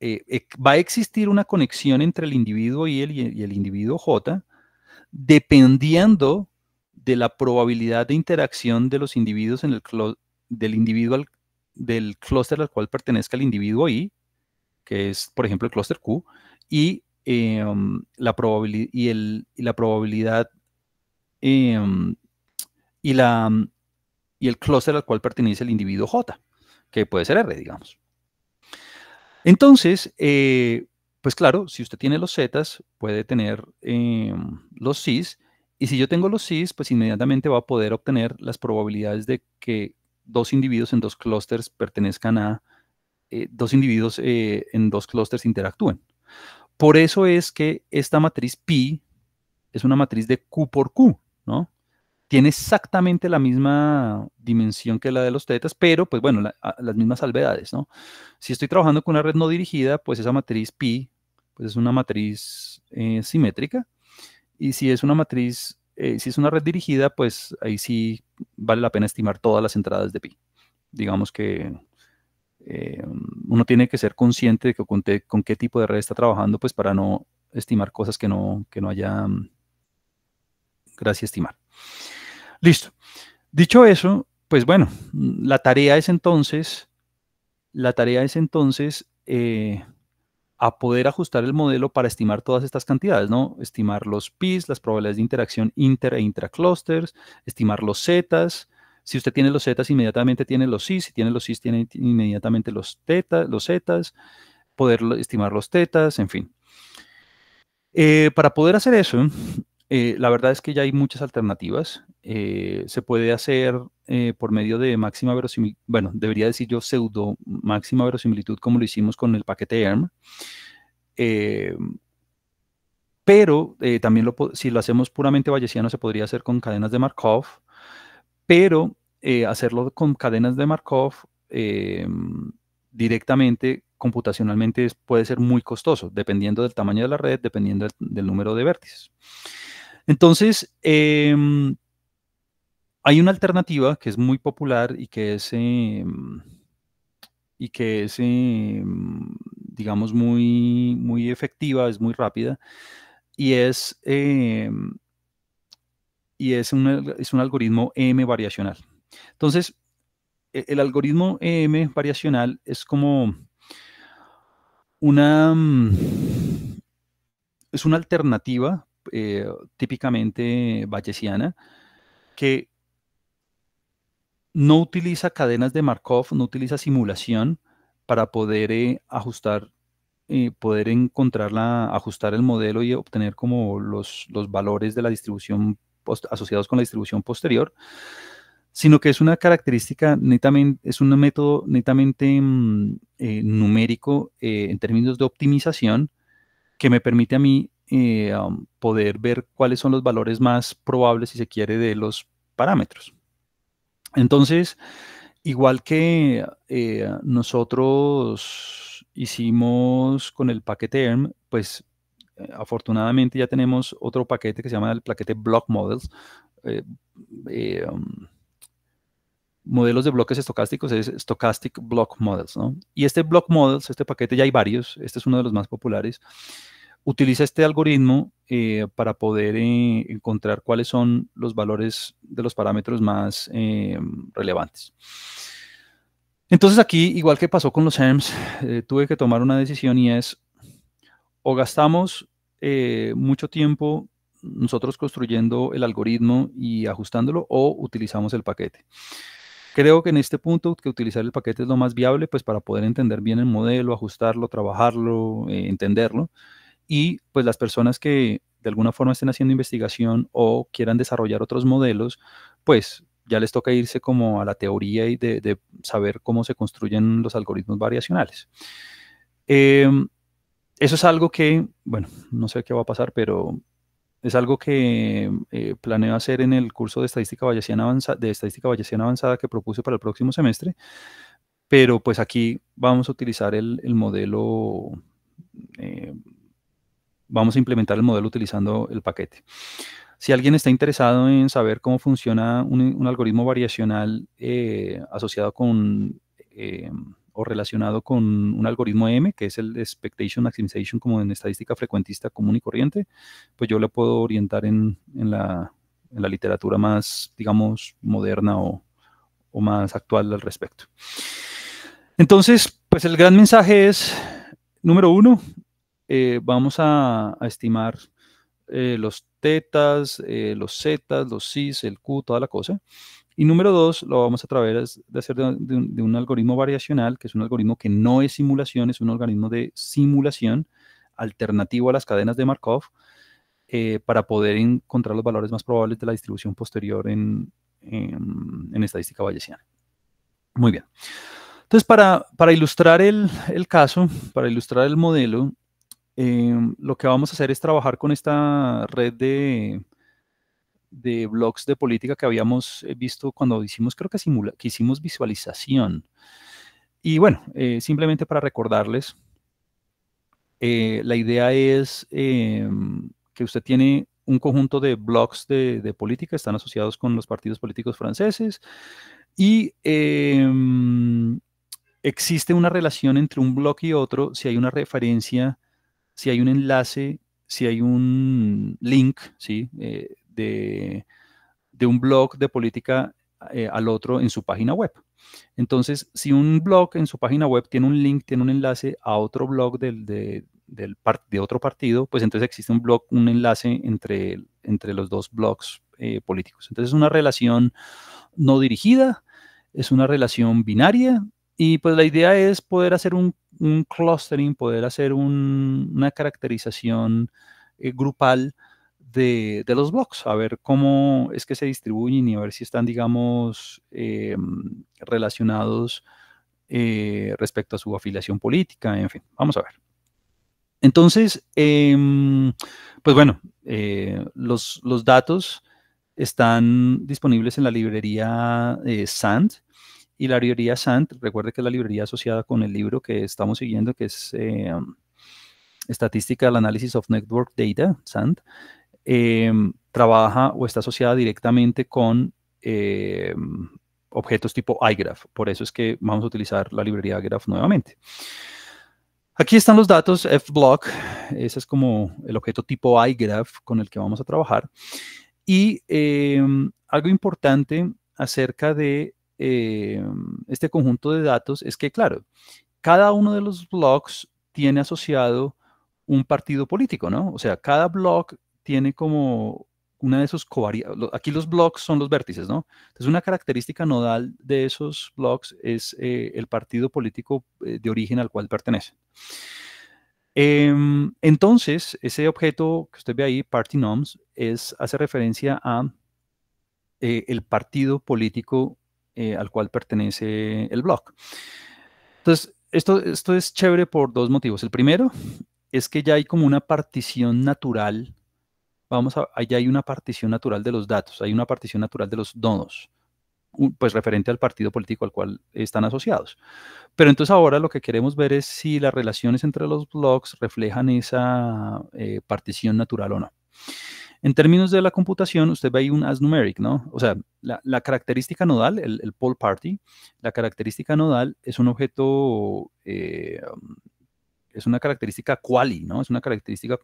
eh, eh, va a existir una conexión entre el individuo y el, y el individuo J, dependiendo de la probabilidad de interacción de los individuos en el del individuo del clúster al cual pertenezca el individuo I, que es, por ejemplo, el clúster Q, y, eh, um, la, probabilidad y la probabilidad um, y la um, y el clúster al cual pertenece el individuo J, que puede ser R, digamos. Entonces, eh, pues claro, si usted tiene los zetas, puede tener eh, los cis, y si yo tengo los cis, pues inmediatamente va a poder obtener las probabilidades de que dos individuos en dos clusters pertenezcan a, eh, dos individuos en dos clusters interactúen. Por eso es que esta matriz pi es una matriz de Q por Q, ¿no? tiene exactamente la misma dimensión que la de los tetas, pero pues bueno, las mismas salvedades, ¿no? Si estoy trabajando con una red no dirigida, pues esa matriz pi pues es una matriz eh, simétrica y si es una matriz, eh, si es una red dirigida, pues ahí sí vale la pena estimar todas las entradas de pi. Digamos que eh, uno tiene que ser consciente de que con, qué tipo de red está trabajando, pues para no estimar cosas que no, que no haya mm, gracia estimar. Listo. Dicho eso, pues bueno, la tarea es entonces, la tarea es entonces eh, a poder ajustar el modelo para estimar todas estas cantidades, ¿no? Estimar los PIs, las probabilidades de interacción inter e intraclusters, estimar los zetas. Si usted tiene los zetas, inmediatamente tiene los cis. Si tiene los cis, tiene inmediatamente los tetas, los zetas. Poder estimar los tetas, en fin. Eh, para poder hacer eso, eh, la verdad es que ya hay muchas alternativas. Eh, se puede hacer eh, por medio de máxima verosimilitud, bueno, debería decir yo pseudo máxima verosimilitud como lo hicimos con el paquete ERM. pero también si lo hacemos puramente bayesiano se podría hacer con cadenas de Markov, pero hacerlo con cadenas de Markov directamente computacionalmente puede ser muy costoso, dependiendo del tamaño de la red, dependiendo del número de vértices. Entonces, em, hay una alternativa que es muy popular y que es, em, y que es em, digamos, muy, muy efectiva, es muy rápida, y es, y es, un, es un algoritmo M variacional. Entonces, e, el algoritmo M variacional es como una... Mm, es una alternativa eh, típicamente bayesiana, que no utiliza cadenas de Markov, no utiliza simulación para poder eh, ajustar, eh, poder encontrarla ajustar el modelo y obtener como los, los valores de la distribución asociados con la distribución posterior, sino que es una característica netamente, es un método netamente mm, numérico en términos de optimización que me permite a mí poder ver cuáles son los valores más probables, si se quiere, de los parámetros. Entonces, igual que eh, nosotros hicimos con el paquete ERM, pues eh, afortunadamente ya tenemos otro paquete que se llama el paquete Block Models. Eh, modelos de bloques estocásticos es Stochastic Block Models, Y este Block Models, este paquete, ya hay varios, este es uno de los más populares, utiliza este algoritmo eh, para poder eh, encontrar cuáles son los valores de los parámetros más eh, relevantes. Entonces aquí, igual que pasó con los ERMS, tuve que tomar una decisión y es, o gastamos mucho tiempo nosotros construyendo el algoritmo y ajustándolo, o utilizamos el paquete. Creo que en este punto que utilizar el paquete es lo más viable, pues para poder entender bien el modelo, ajustarlo, trabajarlo, entenderlo y pues las personas que de alguna forma estén haciendo investigación o quieran desarrollar otros modelos, pues ya les toca irse como a la teoría y de, saber cómo se construyen los algoritmos variacionales. Em, eso es algo que, bueno, no sé qué va a pasar, pero es algo que eh, planeo hacer en el curso de estadística, bayesiana avanzada, de estadística avanzada que propuse para el próximo semestre, pero pues aquí vamos a utilizar el, modelo eh, vamos a implementar el modelo utilizando el paquete. Si alguien está interesado en saber cómo funciona un, algoritmo variacional eh, asociado con eh, o relacionado con un algoritmo M, que es el Expectation Maximization como en estadística frecuentista común y corriente, pues yo le puedo orientar en, la, literatura más, digamos, moderna o, o más actual al respecto. Entonces, pues el gran mensaje es, número uno, eh, vamos a, estimar eh, los tetas, eh, los zetas, los cis, el q, toda la cosa. Y número dos, lo vamos a traer de hacer de, un, algoritmo variacional, que es un algoritmo que no es simulación, es un algoritmo de simulación alternativo a las cadenas de Markov, para poder encontrar los valores más probables de la distribución posterior en, en, en estadística bayesiana. Muy bien. Entonces, para, para ilustrar el, el caso, para ilustrar el modelo, Em, lo que vamos a hacer es trabajar con esta red de, de blogs de política que habíamos eh, visto cuando hicimos, creo que, simula, que hicimos visualización. Y bueno, eh, simplemente para recordarles, eh, la idea es em, que usted tiene un conjunto de blogs de, de, política, están asociados con los partidos políticos franceses, y em, existe una relación entre un blog y otro si hay una referencia si hay un enlace, si hay un link, ¿sí? Eh, de, un blog de política eh, al otro en su página web. Entonces, si un blog en su página web tiene un link, tiene un enlace a otro blog del, de, de otro partido, pues entonces existe un blog, un enlace entre, entre los dos blogs eh, políticos. Entonces, es una relación no dirigida, es una relación binaria, y pues la idea es poder hacer un un clustering, poder hacer una caracterización eh, grupal de, los blogs, a ver cómo es que se distribuyen y a ver si están, digamos, em, relacionados eh, respecto a su afiliación política, en fin, vamos a ver. Entonces, em, pues bueno, eh, los, los, datos están disponibles en la librería SAND. Y la librería SAND, recuerde que la librería asociada con el libro que estamos siguiendo, que es eh, um, del análisis of Network Data, SAND, em, trabaja o está asociada directamente con em, objetos tipo iGraph. Por eso es que vamos a utilizar la librería iGraph nuevamente. Aquí están los datos fBlock, ese es como el objeto tipo iGraph con el que vamos a trabajar. Y em, algo importante acerca de eh, este conjunto de datos es que, claro, cada uno de los blogs tiene asociado un partido político, ¿no? O sea, cada blog tiene como una de esos covariantes. Aquí los blogs son los vértices, ¿no? Entonces, una característica nodal de esos blogs es eh, el partido político eh, de origen al cual pertenece. Em, entonces, ese objeto que usted ve ahí, party noms, es, hace referencia a el partido político eh, al cual pertenece el blog. Entonces, esto, esto es chévere por dos motivos. El primero es que ya hay como una partición natural. Vamos a, ya hay una partición natural de los datos, hay una partición natural de los donos pues referente al partido político al cual están asociados. Pero entonces ahora lo que queremos ver es si las relaciones entre los blogs reflejan esa eh, partición natural o no. En términos de la computación, usted ve ahí un as numeric, ¿no? O sea, la, característica nodal, el, pole party, la característica nodal es un objeto, eh, es una característica quali, ¿no? Es una característica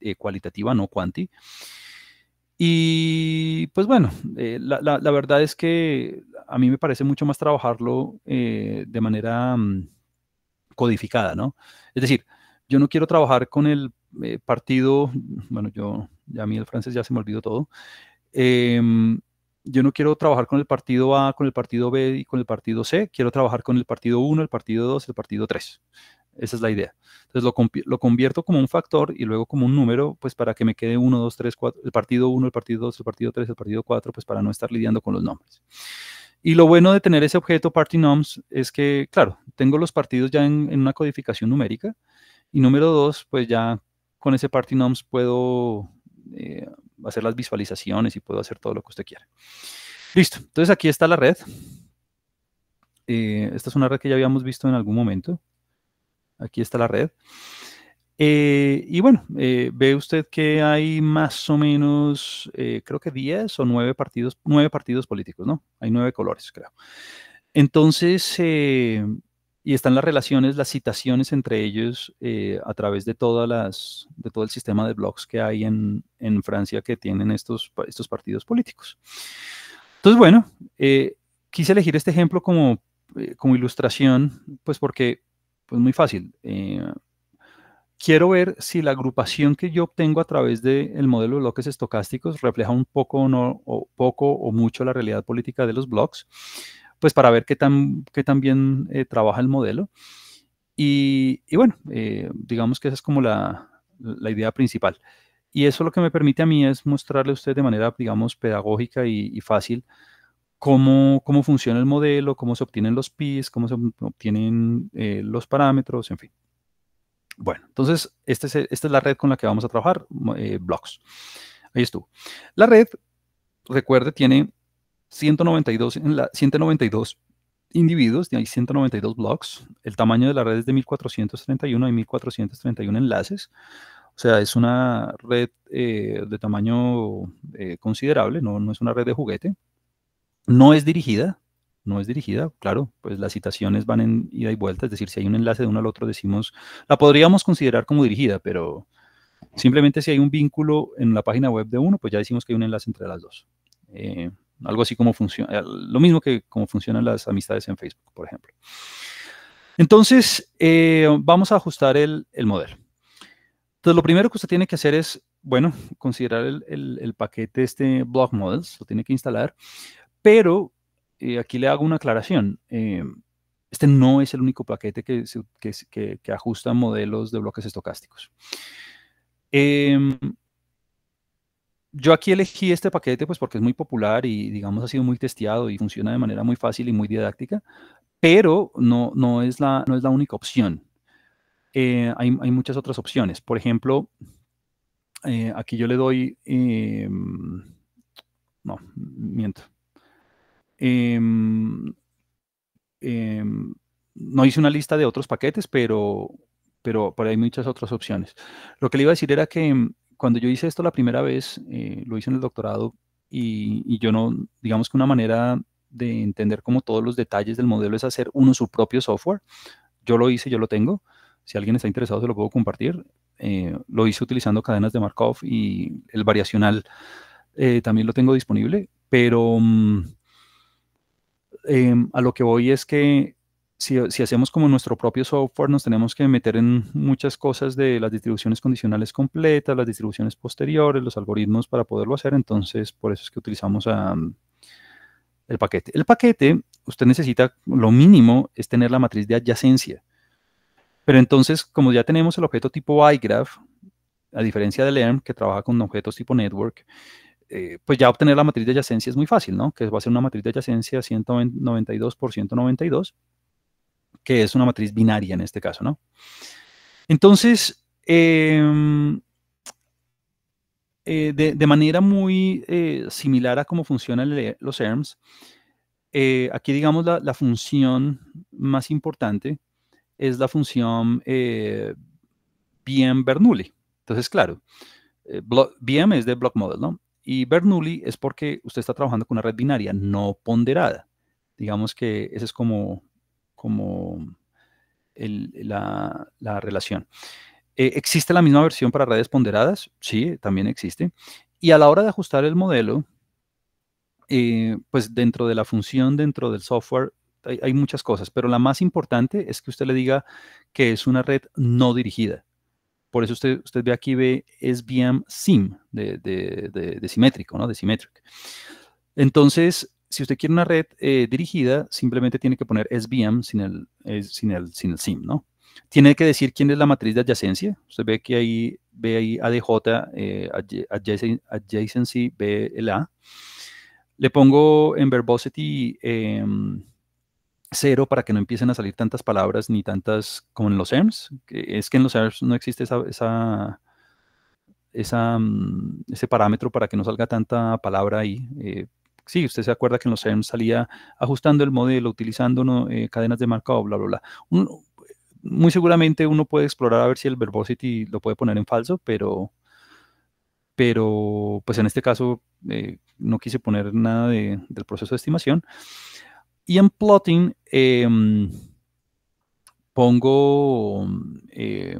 eh, cualitativa, no cuanti. Y pues bueno, eh, la, verdad es que a mí me parece mucho más trabajarlo de manera mm, codificada, ¿no? Es decir, yo no quiero trabajar con el partido, bueno, yo, ya a mí el francés ya se me olvidó todo, yo no quiero trabajar con el partido A, con el partido B y con el partido C, quiero trabajar con el partido 1, el partido 2, el partido 3. Esa es la idea. Entonces lo, convierto como un factor y luego como un número, pues para que me quede 1, 2, 3, 4, el partido 1, el partido 2, el partido 3, el partido 4, pues para no estar lidiando con los nombres. Y lo bueno de tener ese objeto party noms es que, claro, tengo los partidos ya en, una codificación numérica. Y número 2 pues ya con ese Party Noms puedo eh, hacer las visualizaciones y puedo hacer todo lo que usted quiera. Listo, entonces aquí está la red. Eh, esta es una red que ya habíamos visto en algún momento. Aquí está la red. Eh, y bueno, ve usted que hay más o menos, creo que 10 o 9 partidos, 9 partidos políticos, ¿no? Hay 9 colores, creo. Entonces, y están las relaciones, las citaciones entre ellos eh, a través de, todo el sistema de blogs que hay en, Francia que tienen estos, partidos políticos. Entonces, bueno, eh, quise elegir este ejemplo como, eh, ilustración, pues porque es pues, muy fácil. quiero ver si la agrupación que yo obtengo a través del modelo de bloques estocásticos refleja un poco o poco o mucho la realidad política de los blogs pues para ver qué tan, qué tan bien eh, trabaja el modelo. Y, bueno, eh, digamos que esa es como la, idea principal. Y eso lo que me permite a mí es mostrarle a usted de manera, digamos, pedagógica y, fácil cómo, funciona el modelo, cómo se obtienen los PIs, cómo se obtienen eh, los parámetros, en fin. Bueno, entonces este esta es la red con la que vamos a trabajar, eh, Blocks. Ahí estuvo. La red, recuerde, tiene 192, en la, 192 individuos, y hay 192 blogs. El tamaño de la red es de 1431, hay 1431 enlaces. O sea, es una red eh, de tamaño eh, considerable, no, no es una red de juguete. No es dirigida, no es dirigida, claro, pues las citaciones van en ida y vuelta, es decir, si hay un enlace de uno al otro, decimos, la podríamos considerar como dirigida, pero simplemente si hay un vínculo en la página web de uno, pues ya decimos que hay un enlace entre las dos. Eh, algo así como funciona, eh, lo mismo que como funcionan las amistades en Facebook, por ejemplo. Entonces, eh, vamos a ajustar el, modelo. Entonces, lo primero que usted tiene que hacer es, bueno, considerar el, paquete este Block Models, lo tiene que instalar, pero eh, aquí le hago una aclaración. este no es el único paquete que, que, que, ajusta modelos de bloques estocásticos. Em, yo aquí elegí este paquete pues porque es muy popular y digamos ha sido muy testeado y funciona de manera muy fácil y muy didáctica, pero no, no, es, la, no es la única opción. Eh, hay, hay, muchas otras opciones. Por ejemplo, eh, aquí yo le doy, em, no, miento. Em, em, no hice una lista de otros paquetes, pero, pero, pero hay muchas otras opciones. Lo que le iba a decir era que cuando yo hice esto la primera vez, eh, lo hice en el doctorado y, yo no, digamos que una manera de entender como todos los detalles del modelo es hacer uno su propio software. Yo lo hice, yo lo tengo. Si alguien está interesado, se lo puedo compartir. Eh, lo hice utilizando cadenas de Markov y el variacional eh, también lo tengo disponible, pero mm, em, a lo que voy es que si, hacemos como nuestro propio software, nos tenemos que meter en muchas cosas de las distribuciones condicionales completas, las distribuciones posteriores, los algoritmos para poderlo hacer. Entonces, por eso es que utilizamos el paquete. El paquete, usted necesita, lo mínimo es tener la matriz de adyacencia. Pero entonces, como ya tenemos el objeto tipo iGraph, a diferencia del ERM, que trabaja con objetos tipo network, eh, pues ya obtener la matriz de adyacencia es muy fácil, ¿no? Que va a ser una matriz de adyacencia 192 por 192 que es una matriz binaria en este caso, ¿no? Entonces, em, eh, de, manera muy eh, similar a cómo funcionan los ERMs, eh, aquí digamos la, la, función más importante es la función BM-Bernoulli. Entonces, claro, BM es de Block Model, ¿no? Y Bernoulli es porque usted está trabajando con una red binaria no ponderada. Digamos que ese es como como la, relación. Eh, ¿Existe la misma versión para redes ponderadas? Sí, también existe. Y a la hora de ajustar el modelo, eh, pues dentro de la función, dentro del software, hay, muchas cosas, pero la más importante es que usted le diga que es una red no dirigida. Por eso usted, usted ve aquí, ve SVM SIM, de, simétrico, ¿no? De simétrico. Entonces, si usted quiere una red eh, dirigida, simplemente tiene que poner SBM eh, sin el, sin el, sin SIM, ¿no? Tiene que decir quién es la matriz de adyacencia. Usted ve que ahí ve ADJ, eh, adjacency, adjacency, ve Le pongo en verbosity em, cero para que no empiecen a salir tantas palabras ni tantas como en los ERMs. es que en los ERMs no existe esa, mm, ese parámetro para que no salga tanta palabra ahí sí, usted se acuerda que en los SEM salía ajustando el modelo, utilizando eh, cadenas de o bla, bla, bla. muy seguramente uno puede explorar a ver si el verbosity lo puede poner en falso, pero, pero pues en este caso eh, no quise poner nada del proceso de estimación. Y en plotting em, pongo em,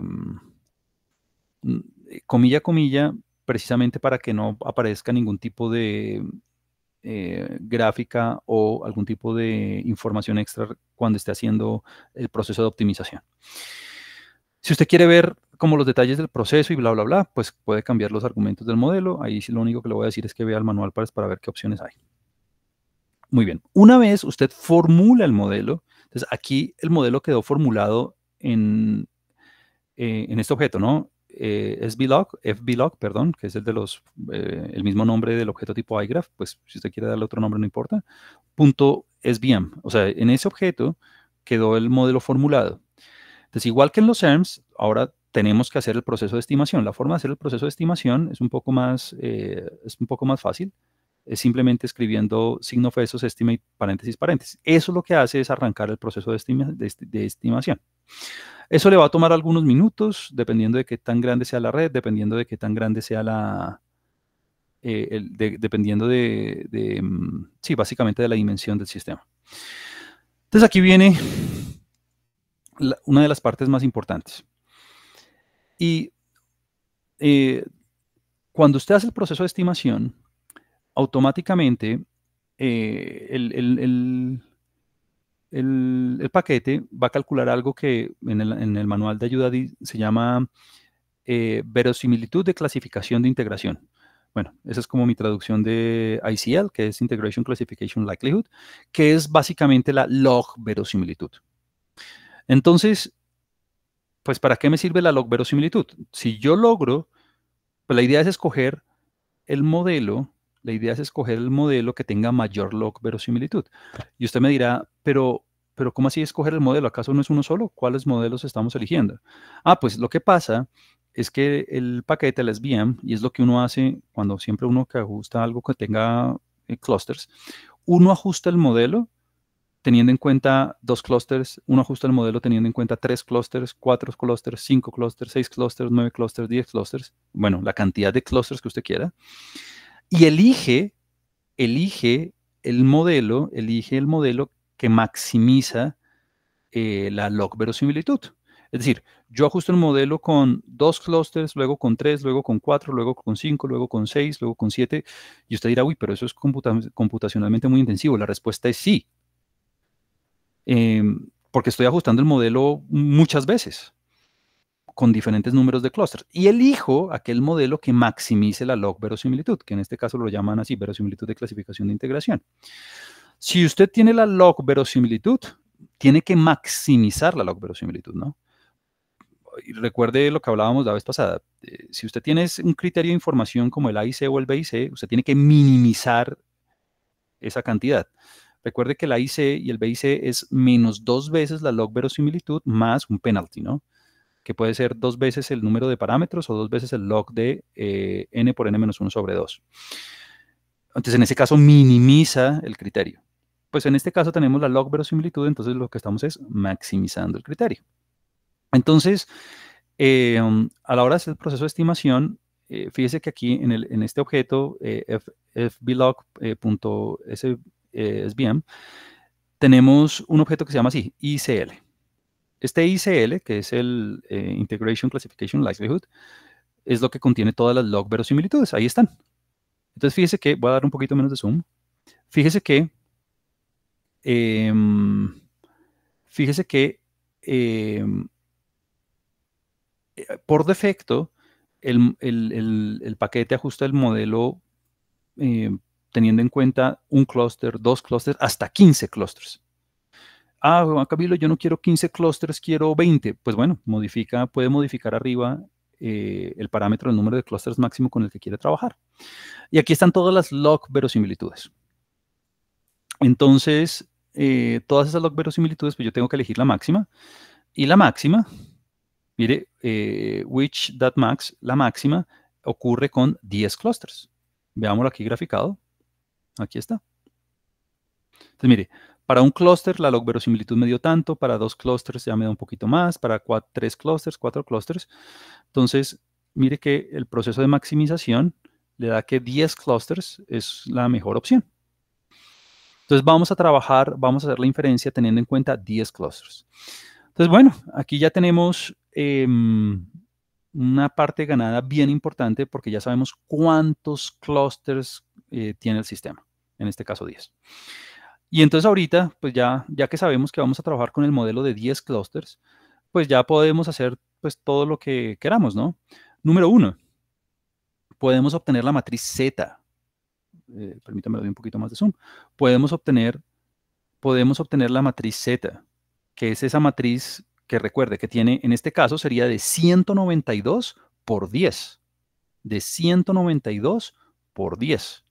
mm, eh, comilla, comilla, precisamente para que no aparezca ningún tipo de eh, gráfica o algún tipo de información extra cuando esté haciendo el proceso de optimización. Si usted quiere ver como los detalles del proceso y bla, bla, bla, pues puede cambiar los argumentos del modelo. Ahí lo único que le voy a decir es que vea el manual para, para ver qué opciones hay. Muy bien. Una vez usted formula el modelo, entonces aquí el modelo quedó formulado en, eh, en este objeto, ¿no? eh, fblog, perdón, que es el de los, eh, el mismo nombre del objeto tipo iGraph, pues si usted quiere darle otro nombre no importa, punto SVM. O sea, en ese objeto quedó el modelo formulado. Entonces, igual que en los ERMs, ahora tenemos que hacer el proceso de estimación. La forma de hacer el proceso de estimación es un poco más, eh, es un poco más fácil. Es simplemente escribiendo signo fesos estimate paréntesis paréntesis. Eso lo que hace es arrancar el proceso de, de estimación. Eso le va a tomar algunos minutos, dependiendo de qué tan grande sea la red, dependiendo de qué tan grande sea la... Eh, dependiendo de, mm, Sí, básicamente de la dimensión del sistema. Entonces aquí viene una de las partes más importantes. Y eh, cuando usted hace el proceso de estimación, automáticamente eh, el el, paquete va a calcular algo que en el, manual de ayuda se llama eh, verosimilitud de clasificación de integración. Bueno, esa es como mi traducción de ICL, que es Integration Classification Likelihood, que es básicamente la log verosimilitud. Entonces, pues ¿para qué me sirve la log verosimilitud? Si yo logro, pues la idea es escoger el modelo la idea es escoger el modelo que tenga mayor log verosimilitud. Y usted me dirá, pero, pero ¿cómo así escoger el modelo? ¿Acaso no es uno solo? ¿Cuáles modelos estamos eligiendo? Ah, pues lo que pasa es que el paquete, les SVM, y es lo que uno hace cuando siempre uno que ajusta algo que tenga eh, clusters, uno ajusta el modelo teniendo en cuenta dos clusters, uno ajusta el modelo teniendo en cuenta tres clusters, cuatro clusters, cinco clusters, seis clusters, nueve clusters, diez clusters, bueno, la cantidad de clusters que usted quiera y elige, elige el modelo, elige el modelo que maximiza eh, la log verosimilitud. Es decir, yo ajusto el modelo con dos clústeres, luego con tres, luego con cuatro, luego con cinco, luego con seis, luego con siete. Y usted dirá, uy, pero eso es computacionalmente muy intensivo. La respuesta es sí. Em, porque estoy ajustando el modelo muchas veces con diferentes números de clusters y elijo aquel modelo que maximice la log verosimilitud, que en este caso lo llaman así, verosimilitud de clasificación de integración. Si usted tiene la log verosimilitud, tiene que maximizar la log verosimilitud, ¿no? Y recuerde lo que hablábamos la vez pasada. Eh, si usted tiene un criterio de información como el AIC o el BIC, usted tiene que minimizar esa cantidad. Recuerde que el AIC y el BIC es menos dos veces la log verosimilitud más un penalty, ¿no? que puede ser dos veces el número de parámetros o dos veces el log de eh, n por n-1 menos sobre 2. Entonces, en ese caso, minimiza el criterio. Pues en este caso tenemos la log verosimilitud, entonces lo que estamos es maximizando el criterio. Entonces, em, a la hora de hacer el proceso de estimación, eh, fíjese que aquí en, este objeto, eh, fblog.sbm, eh, tenemos un objeto que se llama así, ICL. Este ICL, que es el eh, Integration Classification Likelihood, es lo que contiene todas las log verosimilitudes. Ahí están. Entonces, fíjese que, voy a dar un poquito menos de zoom. Fíjese que, em, fíjese que em, eh, por defecto, el, paquete ajusta el modelo em, teniendo en cuenta un clúster, dos clusters, hasta 15 clusters ah, Juan yo no quiero 15 clusters, quiero 20. Pues bueno, modifica, puede modificar arriba eh, el parámetro, del número de clusters máximo con el que quiere trabajar. Y aquí están todas las log verosimilitudes. Entonces, eh, todas esas log verosimilitudes, pues yo tengo que elegir la máxima. Y la máxima, mire, eh, which that max, la máxima ocurre con 10 clusters. Veámoslo aquí graficado. Aquí está. Entonces, mire, para un clúster, la log verosimilitud me dio tanto, para dos clústeres ya me da un poquito más, para tres clústeres, cuatro clústeres. Entonces, mire que el proceso de maximización le da que 10 clústeres es la mejor opción. Entonces vamos a trabajar, vamos a hacer la inferencia teniendo en cuenta 10 clústeres. Entonces, bueno, aquí ya tenemos em, una parte ganada bien importante porque ya sabemos cuántos clústeres eh, tiene el sistema, en este caso 10. Y entonces ahorita, pues ya, ya que sabemos que vamos a trabajar con el modelo de 10 clusters, pues ya podemos hacer pues todo lo que queramos, ¿no? Número uno, podemos obtener la matriz Z. Permítanme eh, permítame, doy un poquito más de zoom. Podemos obtener, podemos obtener la matriz Z, que es esa matriz que recuerde que tiene, en este caso sería de 192 por 10. De 192 por 10.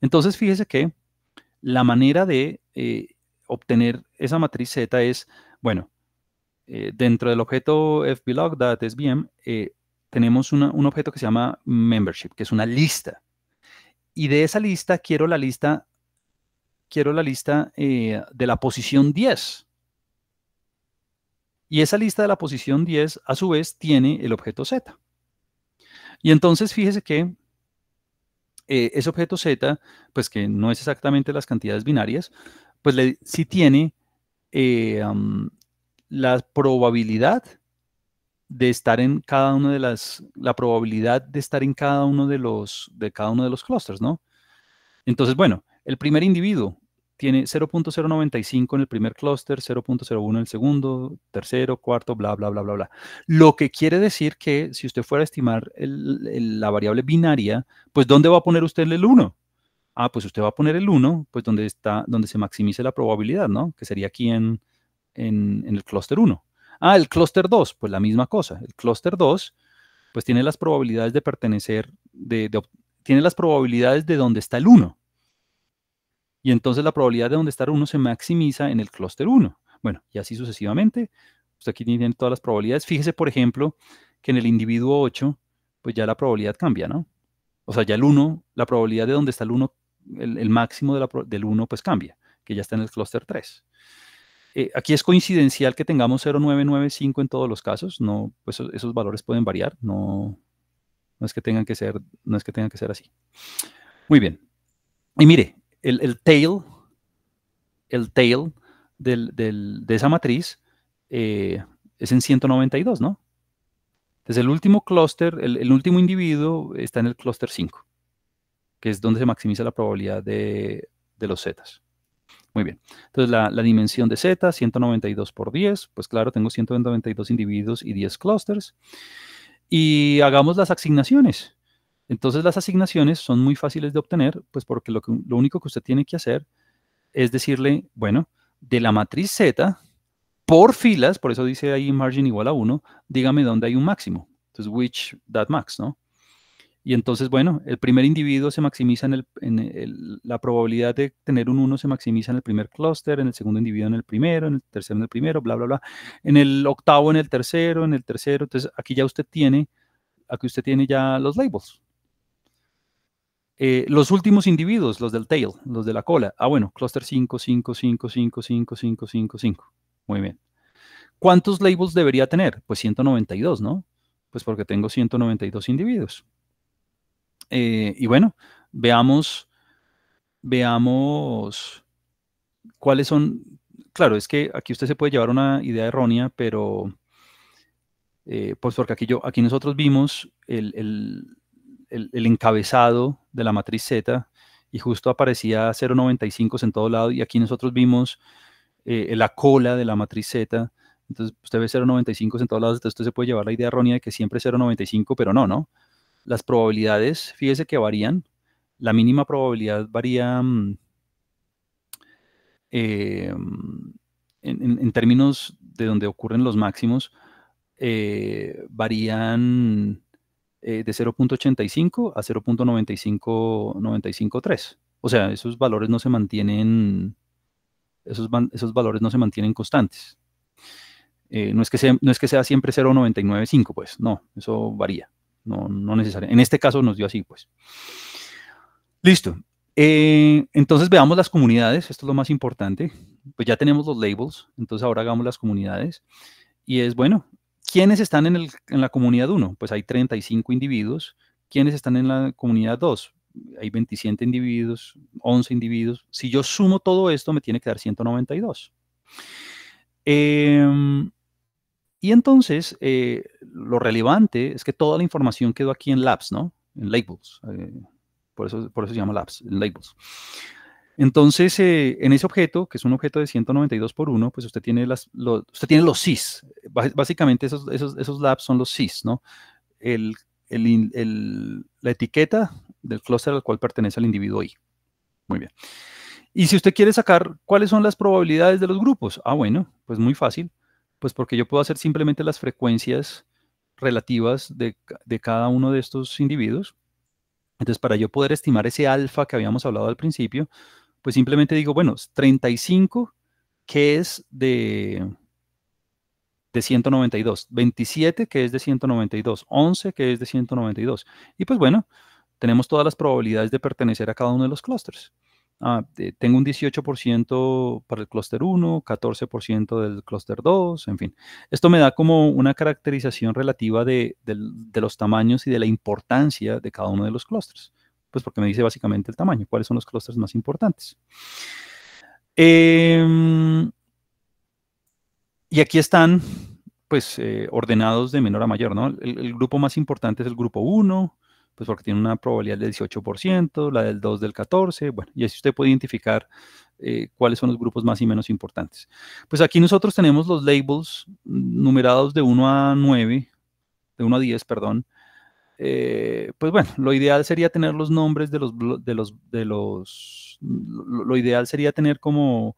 Entonces, fíjese que la manera de eh, obtener esa matriz Z es, bueno, eh, dentro del objeto fblog.sbm eh, tenemos un objeto que se llama membership, que es una lista. Y de esa lista quiero la lista, quiero la lista de la posición 10. Y esa lista de la posición 10, a su vez, tiene el objeto Z. Y entonces fíjese que eh, ese objeto Z, pues que no es exactamente las cantidades binarias, pues le, sí tiene eh, la probabilidad de estar en cada uno de las, la probabilidad de estar en cada uno de los, de cada uno de los clusters, ¿no? Entonces, bueno, el primer individuo tiene 0.095 en el primer clúster, 0.01 en el segundo, tercero, cuarto, bla, bla, bla, bla, bla. Lo que quiere decir que si usted fuera a estimar la variable binaria, pues ¿dónde va a poner usted el 1? Ah, pues usted va a poner el 1, pues donde, está, donde se maximice la probabilidad, ¿no? Que sería aquí en, en, el clúster 1. Ah, el clúster 2, pues la misma cosa. El clúster 2, pues tiene las probabilidades de pertenecer, de, tiene las probabilidades de dónde está el 1 y entonces la probabilidad de donde estar uno se maximiza en el clúster 1. Bueno, y así sucesivamente. usted pues aquí tienen todas las probabilidades. Fíjese, por ejemplo, que en el individuo 8, pues ya la probabilidad cambia, ¿no? O sea, ya el 1, la probabilidad de donde está el 1, el, máximo del 1, pues cambia, que ya está en el clúster 3. Eh, aquí es coincidencial que tengamos 0,995 en todos los casos. No, pues esos, valores pueden variar. No, no es que tengan que ser, no es que tengan que ser así. Muy bien. Y mire, el, tail, el tail de esa matriz eh, es en 192, ¿no? Entonces el último clúster, el, último individuo está en el clúster 5, que es donde se maximiza la probabilidad de, los zetas. Muy bien. Entonces la, dimensión de z, 192 por 10, pues claro, tengo 192 individuos y 10 clústeres. Y hagamos las asignaciones. Entonces las asignaciones son muy fáciles de obtener, pues porque lo, único que usted tiene que hacer es decirle, bueno, de la matriz Z, por filas, por eso dice ahí margin igual a 1, dígame dónde hay un máximo. Entonces, which that max, ¿no? Y entonces, bueno, el primer individuo se maximiza en, el, en la probabilidad de tener un 1 se maximiza en el primer clúster, en el segundo individuo en el primero, en el tercero en el primero, bla, bla, bla. En el octavo en el tercero, en el tercero. Entonces, aquí ya usted tiene, aquí usted tiene ya los labels. Eh, los últimos individuos, los del tail, los de la cola. Ah, bueno, cluster 5, 5, 5, 5, 5, 5, 5, 5. Muy bien. ¿Cuántos labels debería tener? Pues 192, ¿no? Pues porque tengo 192 individuos. Eh, y bueno, veamos, veamos cuáles son. Claro, es que aquí usted se puede llevar una idea errónea, pero eh, pues porque aquí yo, aquí nosotros vimos el el, encabezado de la matriz Z y justo aparecía 0.95 en todo lado y aquí nosotros vimos eh, la cola de la matriz Z. Entonces usted ve 0.95 en todos lados, entonces usted se puede llevar la idea errónea de que siempre es 0.95, pero no, ¿no? Las probabilidades, fíjese que varían. La mínima probabilidad varía mm, eh, mm, en, términos de donde ocurren los máximos, eh, varían eh, de 0.85 a 0.95953. O sea, esos valores no se mantienen, esos, esos valores no se mantienen constantes. Eh, no, es que sea, no es que sea siempre 0.995, pues, no, eso varía. No, no necesario. En este caso nos dio así, pues. Listo. Eh, entonces veamos las comunidades, esto es lo más importante. Pues ya tenemos los labels, entonces ahora hagamos las comunidades. Y es, bueno, ¿Quiénes están en, la comunidad 1? Pues hay 35 individuos. ¿Quiénes están en la comunidad 2? Hay 27 individuos, 11 individuos. Si yo sumo todo esto, me tiene que dar 192. Em, y entonces, eh, lo relevante es que toda la información quedó aquí en labs, ¿no? En labels. Eh, por, eso, por eso se llama labs, en labels. Entonces, eh, en ese objeto, que es un objeto de 192 por 1, pues usted tiene, las, tiene los SIS. Básicamente esos, esos, labs son los SIS, ¿no? El, la etiqueta del clúster al cual pertenece el individuo I. Muy bien. Y si usted quiere sacar cuáles son las probabilidades de los grupos, ah, bueno, pues muy fácil, pues porque yo puedo hacer simplemente las frecuencias relativas de, de cada uno de estos individuos. Entonces, para yo poder estimar ese alfa que habíamos hablado al principio, pues simplemente digo, bueno, 35, que es de, 192, 27, que es de 192, 11, que es de 192. Y pues bueno, tenemos todas las probabilidades de pertenecer a cada uno de los clústeres. Ah, tengo un 18% para el clúster 1, 14% del clúster 2, en fin. Esto me da como una caracterización relativa de, de, los tamaños y de la importancia de cada uno de los clústeres pues porque me dice básicamente el tamaño, cuáles son los clusters más importantes. Em, y aquí están, pues, eh, ordenados de menor a mayor, ¿no? El, grupo más importante es el grupo 1, pues porque tiene una probabilidad del 18%, la del 2 del 14, bueno, y así usted puede identificar eh, cuáles son los grupos más y menos importantes. Pues aquí nosotros tenemos los labels numerados de 1 a 9, de 1 a 10, perdón, eh, pues bueno, lo ideal sería tener los nombres de los, de los, de los, lo, ideal sería tener como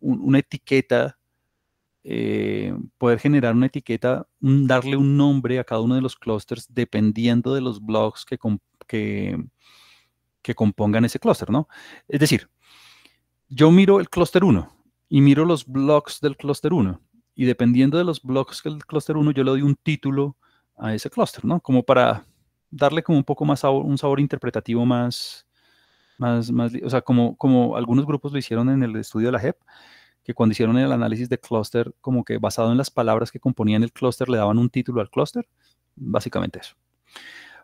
una etiqueta, eh, poder generar una etiqueta, darle un nombre a cada uno de los clusters dependiendo de los blogs que, que, que compongan ese clúster, ¿no? Es decir, yo miro el cluster 1 y miro los blogs del clúster 1 y dependiendo de los blogs del cluster 1 yo le doy un título a ese cluster, ¿no? Como para darle como un poco más sabor, un sabor interpretativo más, más, más, o sea, como, como algunos grupos lo hicieron en el estudio de la JEP, que cuando hicieron el análisis de clúster, como que basado en las palabras que componían el clúster, le daban un título al clúster, básicamente eso.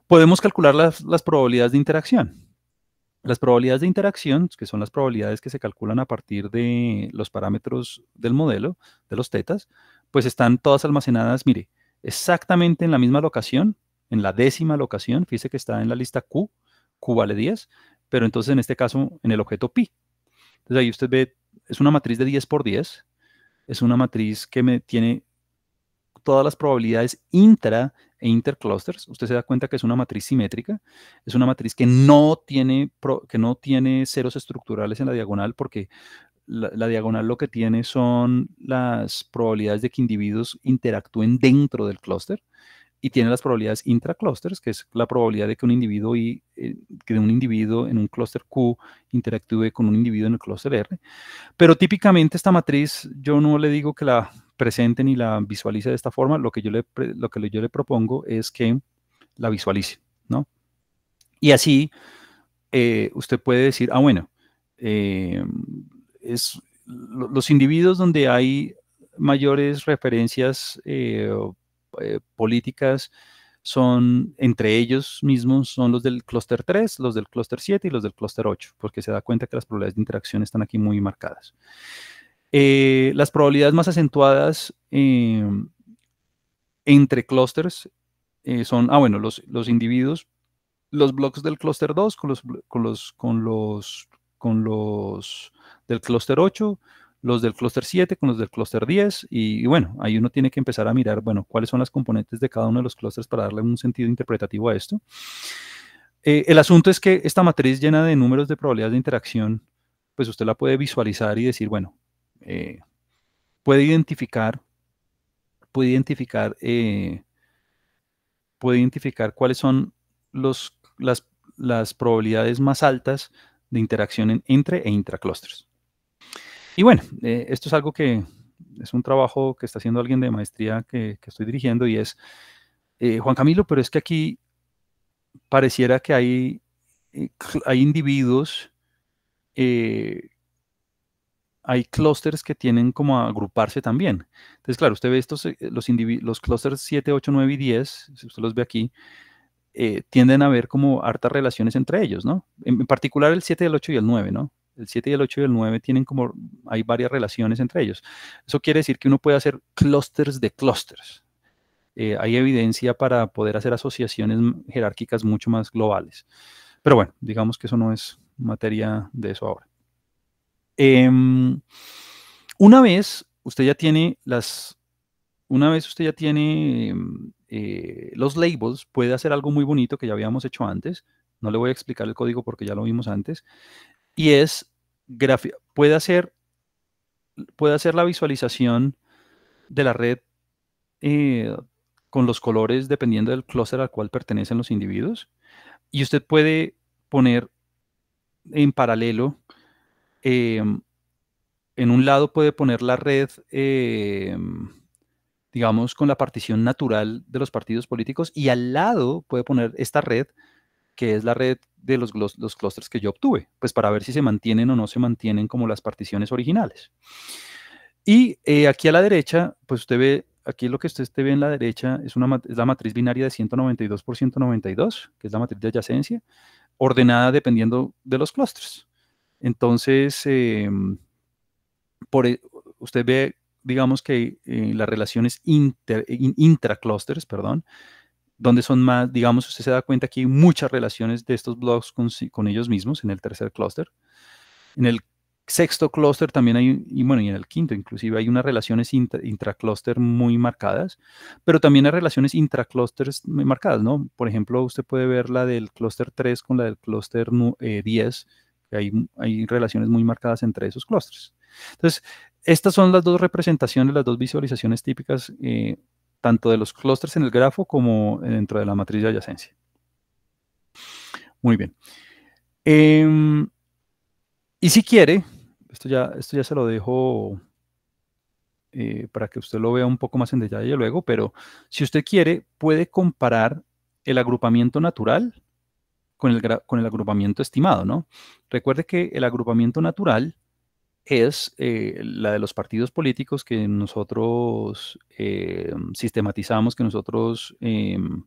Podemos calcular las, las probabilidades de interacción. Las probabilidades de interacción, que son las probabilidades que se calculan a partir de los parámetros del modelo, de los tetas, pues están todas almacenadas, mire, exactamente en la misma locación, en la décima locación, fíjese que está en la lista Q, Q vale 10, pero entonces en este caso en el objeto pi. Entonces ahí usted ve, es una matriz de 10 por 10, es una matriz que me tiene todas las probabilidades intra e interclusters. Usted se da cuenta que es una matriz simétrica, es una matriz que no tiene, que no tiene ceros estructurales en la diagonal porque la, la, diagonal lo que tiene son las probabilidades de que individuos interactúen dentro del clúster y tiene las probabilidades intraclusters, que es la probabilidad de que un individuo y eh, un individuo en un clúster Q interactúe con un individuo en el clúster R. Pero típicamente esta matriz yo no le digo que la presente ni la visualice de esta forma, lo que yo le, lo que yo le propongo es que la visualice, ¿no? Y así eh, usted puede decir, ah, bueno, eh, es, los individuos donde hay mayores referencias eh, políticas son entre ellos mismos, son los del clúster 3, los del clúster 7 y los del clúster 8, porque se da cuenta que las probabilidades de interacción están aquí muy marcadas. Eh, las probabilidades más acentuadas em, entre clústeres eh, son, ah, bueno, los, los, individuos, los bloques del clúster 2 con los, con los, con los, con los del clúster 8, los del clúster 7 con los del clúster 10 y, bueno, ahí uno tiene que empezar a mirar, bueno, cuáles son las componentes de cada uno de los clústeres para darle un sentido interpretativo a esto. Eh, el asunto es que esta matriz llena de números de probabilidades de interacción, pues usted la puede visualizar y decir, bueno, eh, puede identificar, puede identificar, eh, puede identificar cuáles son los, las, probabilidades más altas de interacción entre e intraclusters. Y bueno, eh, esto es algo que es un trabajo que está haciendo alguien de maestría que, estoy dirigiendo y es, eh, Juan Camilo, pero es que aquí pareciera que hay, eh, hay individuos, hay clústeres que tienen como a agruparse también. Entonces, claro, usted ve estos, los, los clústeres 7, 8, 9 y 10, si usted los ve aquí, tienden a haber como hartas relaciones entre ellos, ¿no? En, en particular el 7, el 8 y el 9, ¿no? el 7 y el 8 y el 9 tienen como, hay varias relaciones entre ellos. Eso quiere decir que uno puede hacer clusters de clusters. Eh, hay evidencia para poder hacer asociaciones jerárquicas mucho más globales. Pero bueno, digamos que eso no es materia de eso ahora. Em, una vez usted ya tiene las, una vez usted ya tiene eh, los labels, puede hacer algo muy bonito que ya habíamos hecho antes. No le voy a explicar el código porque ya lo vimos antes y es, puede hacer, puede hacer la visualización de la red eh, con los colores dependiendo del clúster al cual pertenecen los individuos. Y usted puede poner en paralelo, em, en un lado puede poner la red, em, digamos, con la partición natural de los partidos políticos y al lado puede poner esta red que es la red de los, los clústeres que yo obtuve, pues para ver si se mantienen o no se mantienen como las particiones originales. Y eh, aquí a la derecha, pues usted ve, aquí lo que usted ve en la derecha es, una, la matriz binaria de 192 por 192, que es la matriz de adyacencia, ordenada dependiendo de los clústeres. Entonces, em, por, e, usted ve, digamos que eh, las relaciones inter, intra intraclústeres, perdón, donde son más, digamos, usted se da cuenta que hay muchas relaciones de estos blogs con, con ellos mismos en el tercer clúster. En el sexto clúster también hay, y bueno, y en el quinto inclusive hay unas relaciones intraclúster muy marcadas, pero también hay relaciones intraclúster muy marcadas, ¿no? Por ejemplo, usted puede ver la del clúster 3 con la del clúster 10, eh, que hay, hay relaciones muy marcadas entre esos clústeres. Entonces, estas son las dos representaciones, las dos visualizaciones típicas eh, tanto de los clusters en el grafo como dentro de la matriz de adyacencia. Muy bien. Em, y si quiere, esto ya, esto ya se lo dejo eh, para que usted lo vea un poco más en detalle luego, pero si usted quiere, puede comparar el agrupamiento natural con el, con el agrupamiento estimado, ¿no? Recuerde que el agrupamiento natural es eh, la de los partidos políticos que nosotros eh, sistematizamos, que nosotros... Em,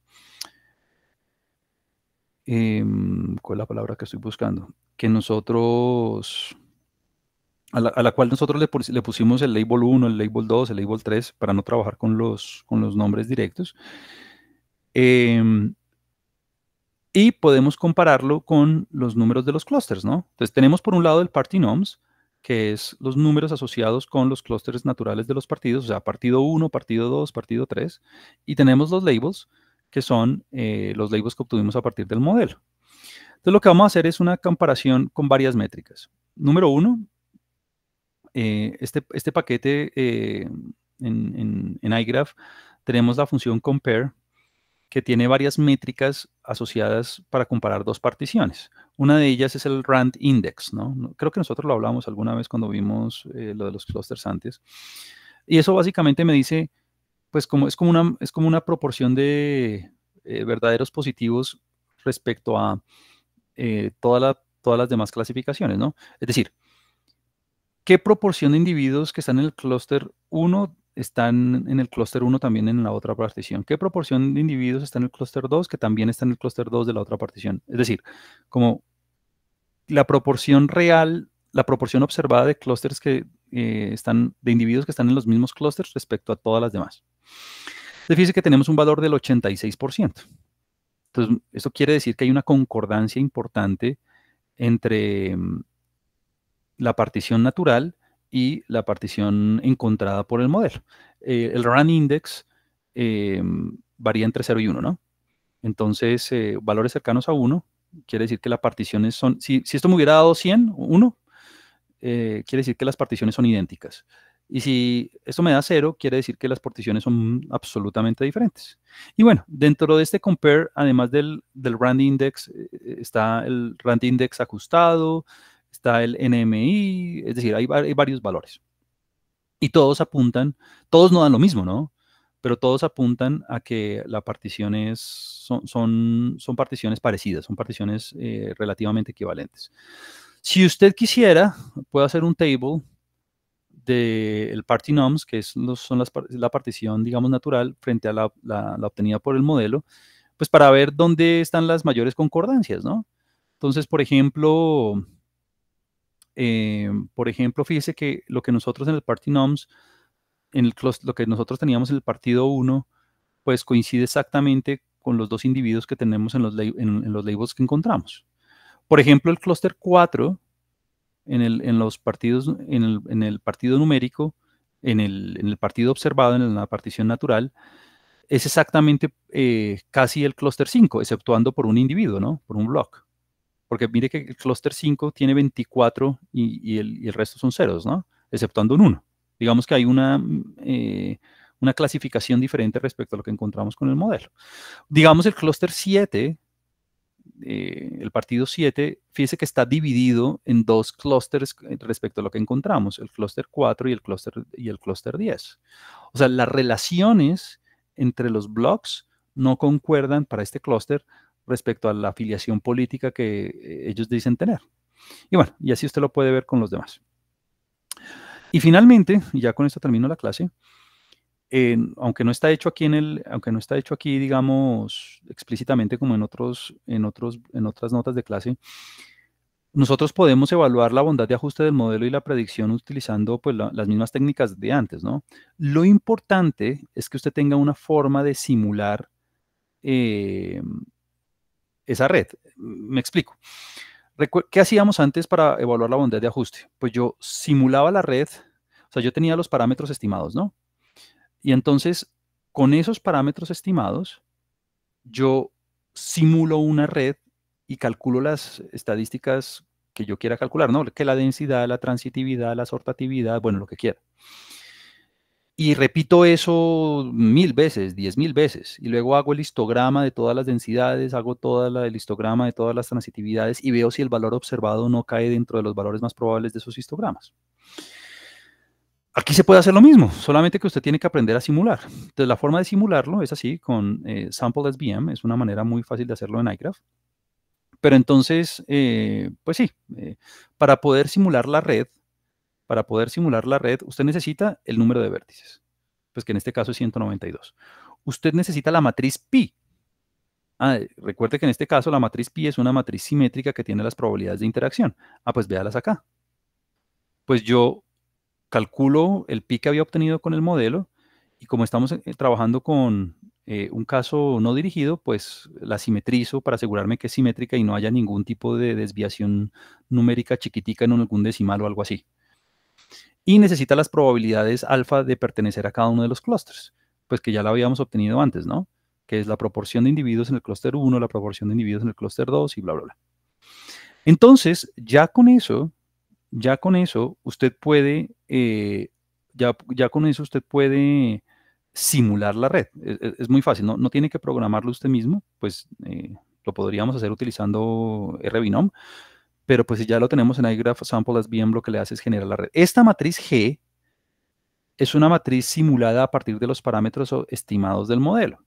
em, ¿Cuál es la palabra que estoy buscando? Que nosotros... A la, cual nosotros le, pusimos el label 1, el label 2, el label 3, para no trabajar con los, con los nombres directos. Em, y podemos compararlo con los números de los clusters, ¿no? Entonces tenemos por un lado el party noms, que es los números asociados con los clústeres naturales de los partidos, o sea, partido 1, partido 2, partido 3, y tenemos los labels, que son eh, los labels que obtuvimos a partir del modelo. Entonces, lo que vamos a hacer es una comparación con varias métricas. Número uno, eh, este, este, paquete eh, en, en, en iGraph tenemos la función compare, que tiene varias métricas asociadas para comparar dos particiones. Una de ellas es el RAND Index, ¿no? Creo que nosotros lo hablamos alguna vez cuando vimos eh, lo de los clusters antes. Y eso básicamente me dice, pues como es como una, es como una proporción de eh, verdaderos positivos respecto a eh, todas las demás clasificaciones, ¿no? Es decir, ¿qué proporción de individuos que están en el clúster 1 están en el clúster 1 también en la otra partición. ¿Qué proporción de individuos está en el clúster 2 que también está en el clúster 2 de la otra partición? Es decir, como la proporción real, la proporción observada de clústeres que eh, están, de individuos que están en los mismos clústeres respecto a todas las demás. Fíjense que tenemos un valor del 86%. Entonces, eso quiere decir que hay una concordancia importante entre mm, la partición natural y la partición encontrada por el modelo. Eh, el run index eh, varía entre 0 y 1, ¿no? Entonces, eh, valores cercanos a 1, quiere decir que las particiones son, si, esto me hubiera dado 100, 1, quiere decir que las particiones son idénticas. Y si esto me da 0, quiere decir que las particiones son absolutamente diferentes. Y bueno, dentro de este compare, además del, del RAND index, está el RAND index ajustado, está el NMI, es decir, hay, varios valores. Y todos apuntan, todos no dan lo mismo, ¿no? Pero todos apuntan a que las particiones son, son, particiones parecidas, son particiones eh, relativamente equivalentes. Si usted quisiera, puede hacer un table del de party que es son las, la partición, digamos, natural frente a la, obtenida por el modelo, pues para ver dónde están las mayores concordancias, ¿no? Entonces, por ejemplo, eh, por ejemplo, fíjese que lo que nosotros en el Party Noms, en lo que nosotros teníamos en el partido 1, pues coincide exactamente con los dos individuos que tenemos en los, en, los labels que encontramos. Por ejemplo, el clúster 4 en, el, los partidos, en el, partido numérico, en el, partido observado, en la partición natural, es exactamente eh, casi el clúster 5, exceptuando por un individuo, ¿no? Por un block porque mire que el clúster 5 tiene 24 y, el, resto son ceros, ¿no? Exceptuando un 1. Digamos que hay una, mm, eh, una clasificación diferente respecto a lo que encontramos con el modelo. Digamos el clúster 7, eh, el partido 7, fíjese que está dividido en dos clústeres respecto a lo que encontramos, el clúster 4 y el clúster y el cluster 10. O sea, las relaciones entre los blocks no concuerdan para este clúster respecto a la afiliación política que eh, ellos dicen tener. Y bueno, y así usted lo puede ver con los demás. Y finalmente, ya con esto termino la clase, aunque no está hecho aquí en el, aunque no está hecho aquí, digamos, explícitamente como en otros, en otros, en otras notas de clase, nosotros podemos evaluar la bondad de ajuste del modelo y la predicción utilizando pues, las mismas técnicas de antes, ¿no? Lo importante es que usted tenga una forma de simular eh, esa red. Me explico. ¿Qué hacíamos antes para evaluar la bondad de ajuste? Pues yo simulaba la red, o sea, yo tenía los parámetros estimados, ¿no? Y entonces, con esos parámetros estimados, yo simulo una red y calculo las estadísticas que yo quiera calcular, ¿no? Que la densidad, la transitividad, la sortatividad, bueno, lo que quiera. Y repito eso mil veces, diez mil veces. Y luego hago el histograma de todas las densidades, hago todo el histograma de todas las transitividades y veo si el valor observado no cae dentro de los valores más probables de esos histogramas. Aquí se puede hacer lo mismo, solamente que usted tiene que aprender a simular. Entonces, la forma de simularlo es así, con sample.svm, eh, Sample es una manera muy fácil de hacerlo en iGraph. Pero entonces, eh, pues sí, eh, para poder simular la red, para poder simular la red, usted necesita el número de vértices, pues que en este caso es 192. Usted necesita la matriz pi. Ah, recuerde que en este caso la matriz pi es una matriz simétrica que tiene las probabilidades de interacción. Ah, pues véalas acá. Pues yo calculo el pi que había obtenido con el modelo y como estamos eh, trabajando con eh, un caso no dirigido, pues la simetrizo para asegurarme que es simétrica y no haya ningún tipo de desviación numérica chiquitica en algún decimal o algo así y necesita las probabilidades alfa de pertenecer a cada uno de los clústeres, pues que ya la habíamos obtenido antes, ¿no? Que es la proporción de individuos en el clúster 1, la proporción de individuos en el clúster 2 y bla, bla, bla. Entonces, ya con eso, ya con eso, usted puede, eh, ya, ya, con eso usted puede simular la red. E, e, es, muy fácil, ¿no? ¿no? tiene que programarlo usted mismo, pues eh, lo podríamos hacer utilizando RBINOM pero pues si ya lo tenemos en iGraph Sample as bien lo que le hace es generar la red. Esta matriz G es una matriz simulada a partir de los parámetros estimados del modelo.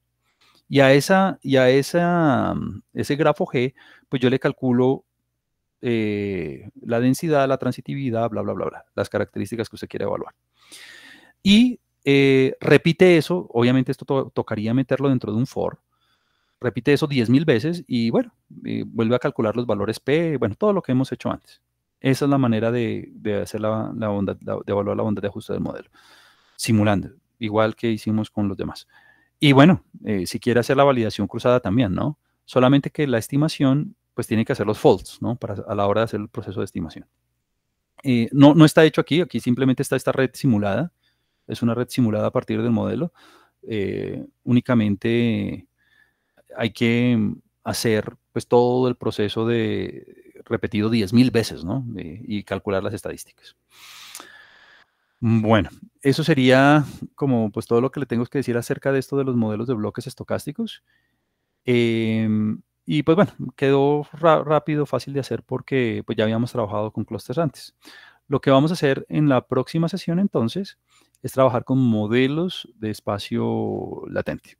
Y a, esa, y a mm, ese grafo G, pues yo le calculo eh, la densidad, la transitividad, bla, bla, bla, bla, las características que usted quiere evaluar. Y eh, repite eso, obviamente esto tocaría meterlo dentro de un for, repite eso 10.000 veces y bueno, eh, vuelve a calcular los valores P, bueno, todo lo que hemos hecho antes. Esa es la manera de, de hacer la, la onda, de evaluar la bondad de ajuste del modelo, simulando, igual que hicimos con los demás. Y bueno, eh, si quiere hacer la validación cruzada también, ¿no? Solamente que la estimación, pues tiene que hacer los faults, ¿no? Para, a la hora de hacer el proceso de estimación. Eh, no, no está hecho aquí, aquí simplemente está esta red simulada, es una red simulada a partir del modelo, únicamente hay que mm, hacer pues todo el proceso de repetido 10.000 veces, ¿no? Eh, y calcular las estadísticas. Mm, bueno, eso sería como pues todo lo que le tengo que decir acerca de esto de los modelos de bloques estocásticos. Em, y pues bueno, quedó rápido, fácil de hacer porque pues ya habíamos trabajado con clusters antes. Lo que vamos a hacer en la próxima sesión entonces es trabajar con modelos de espacio latente.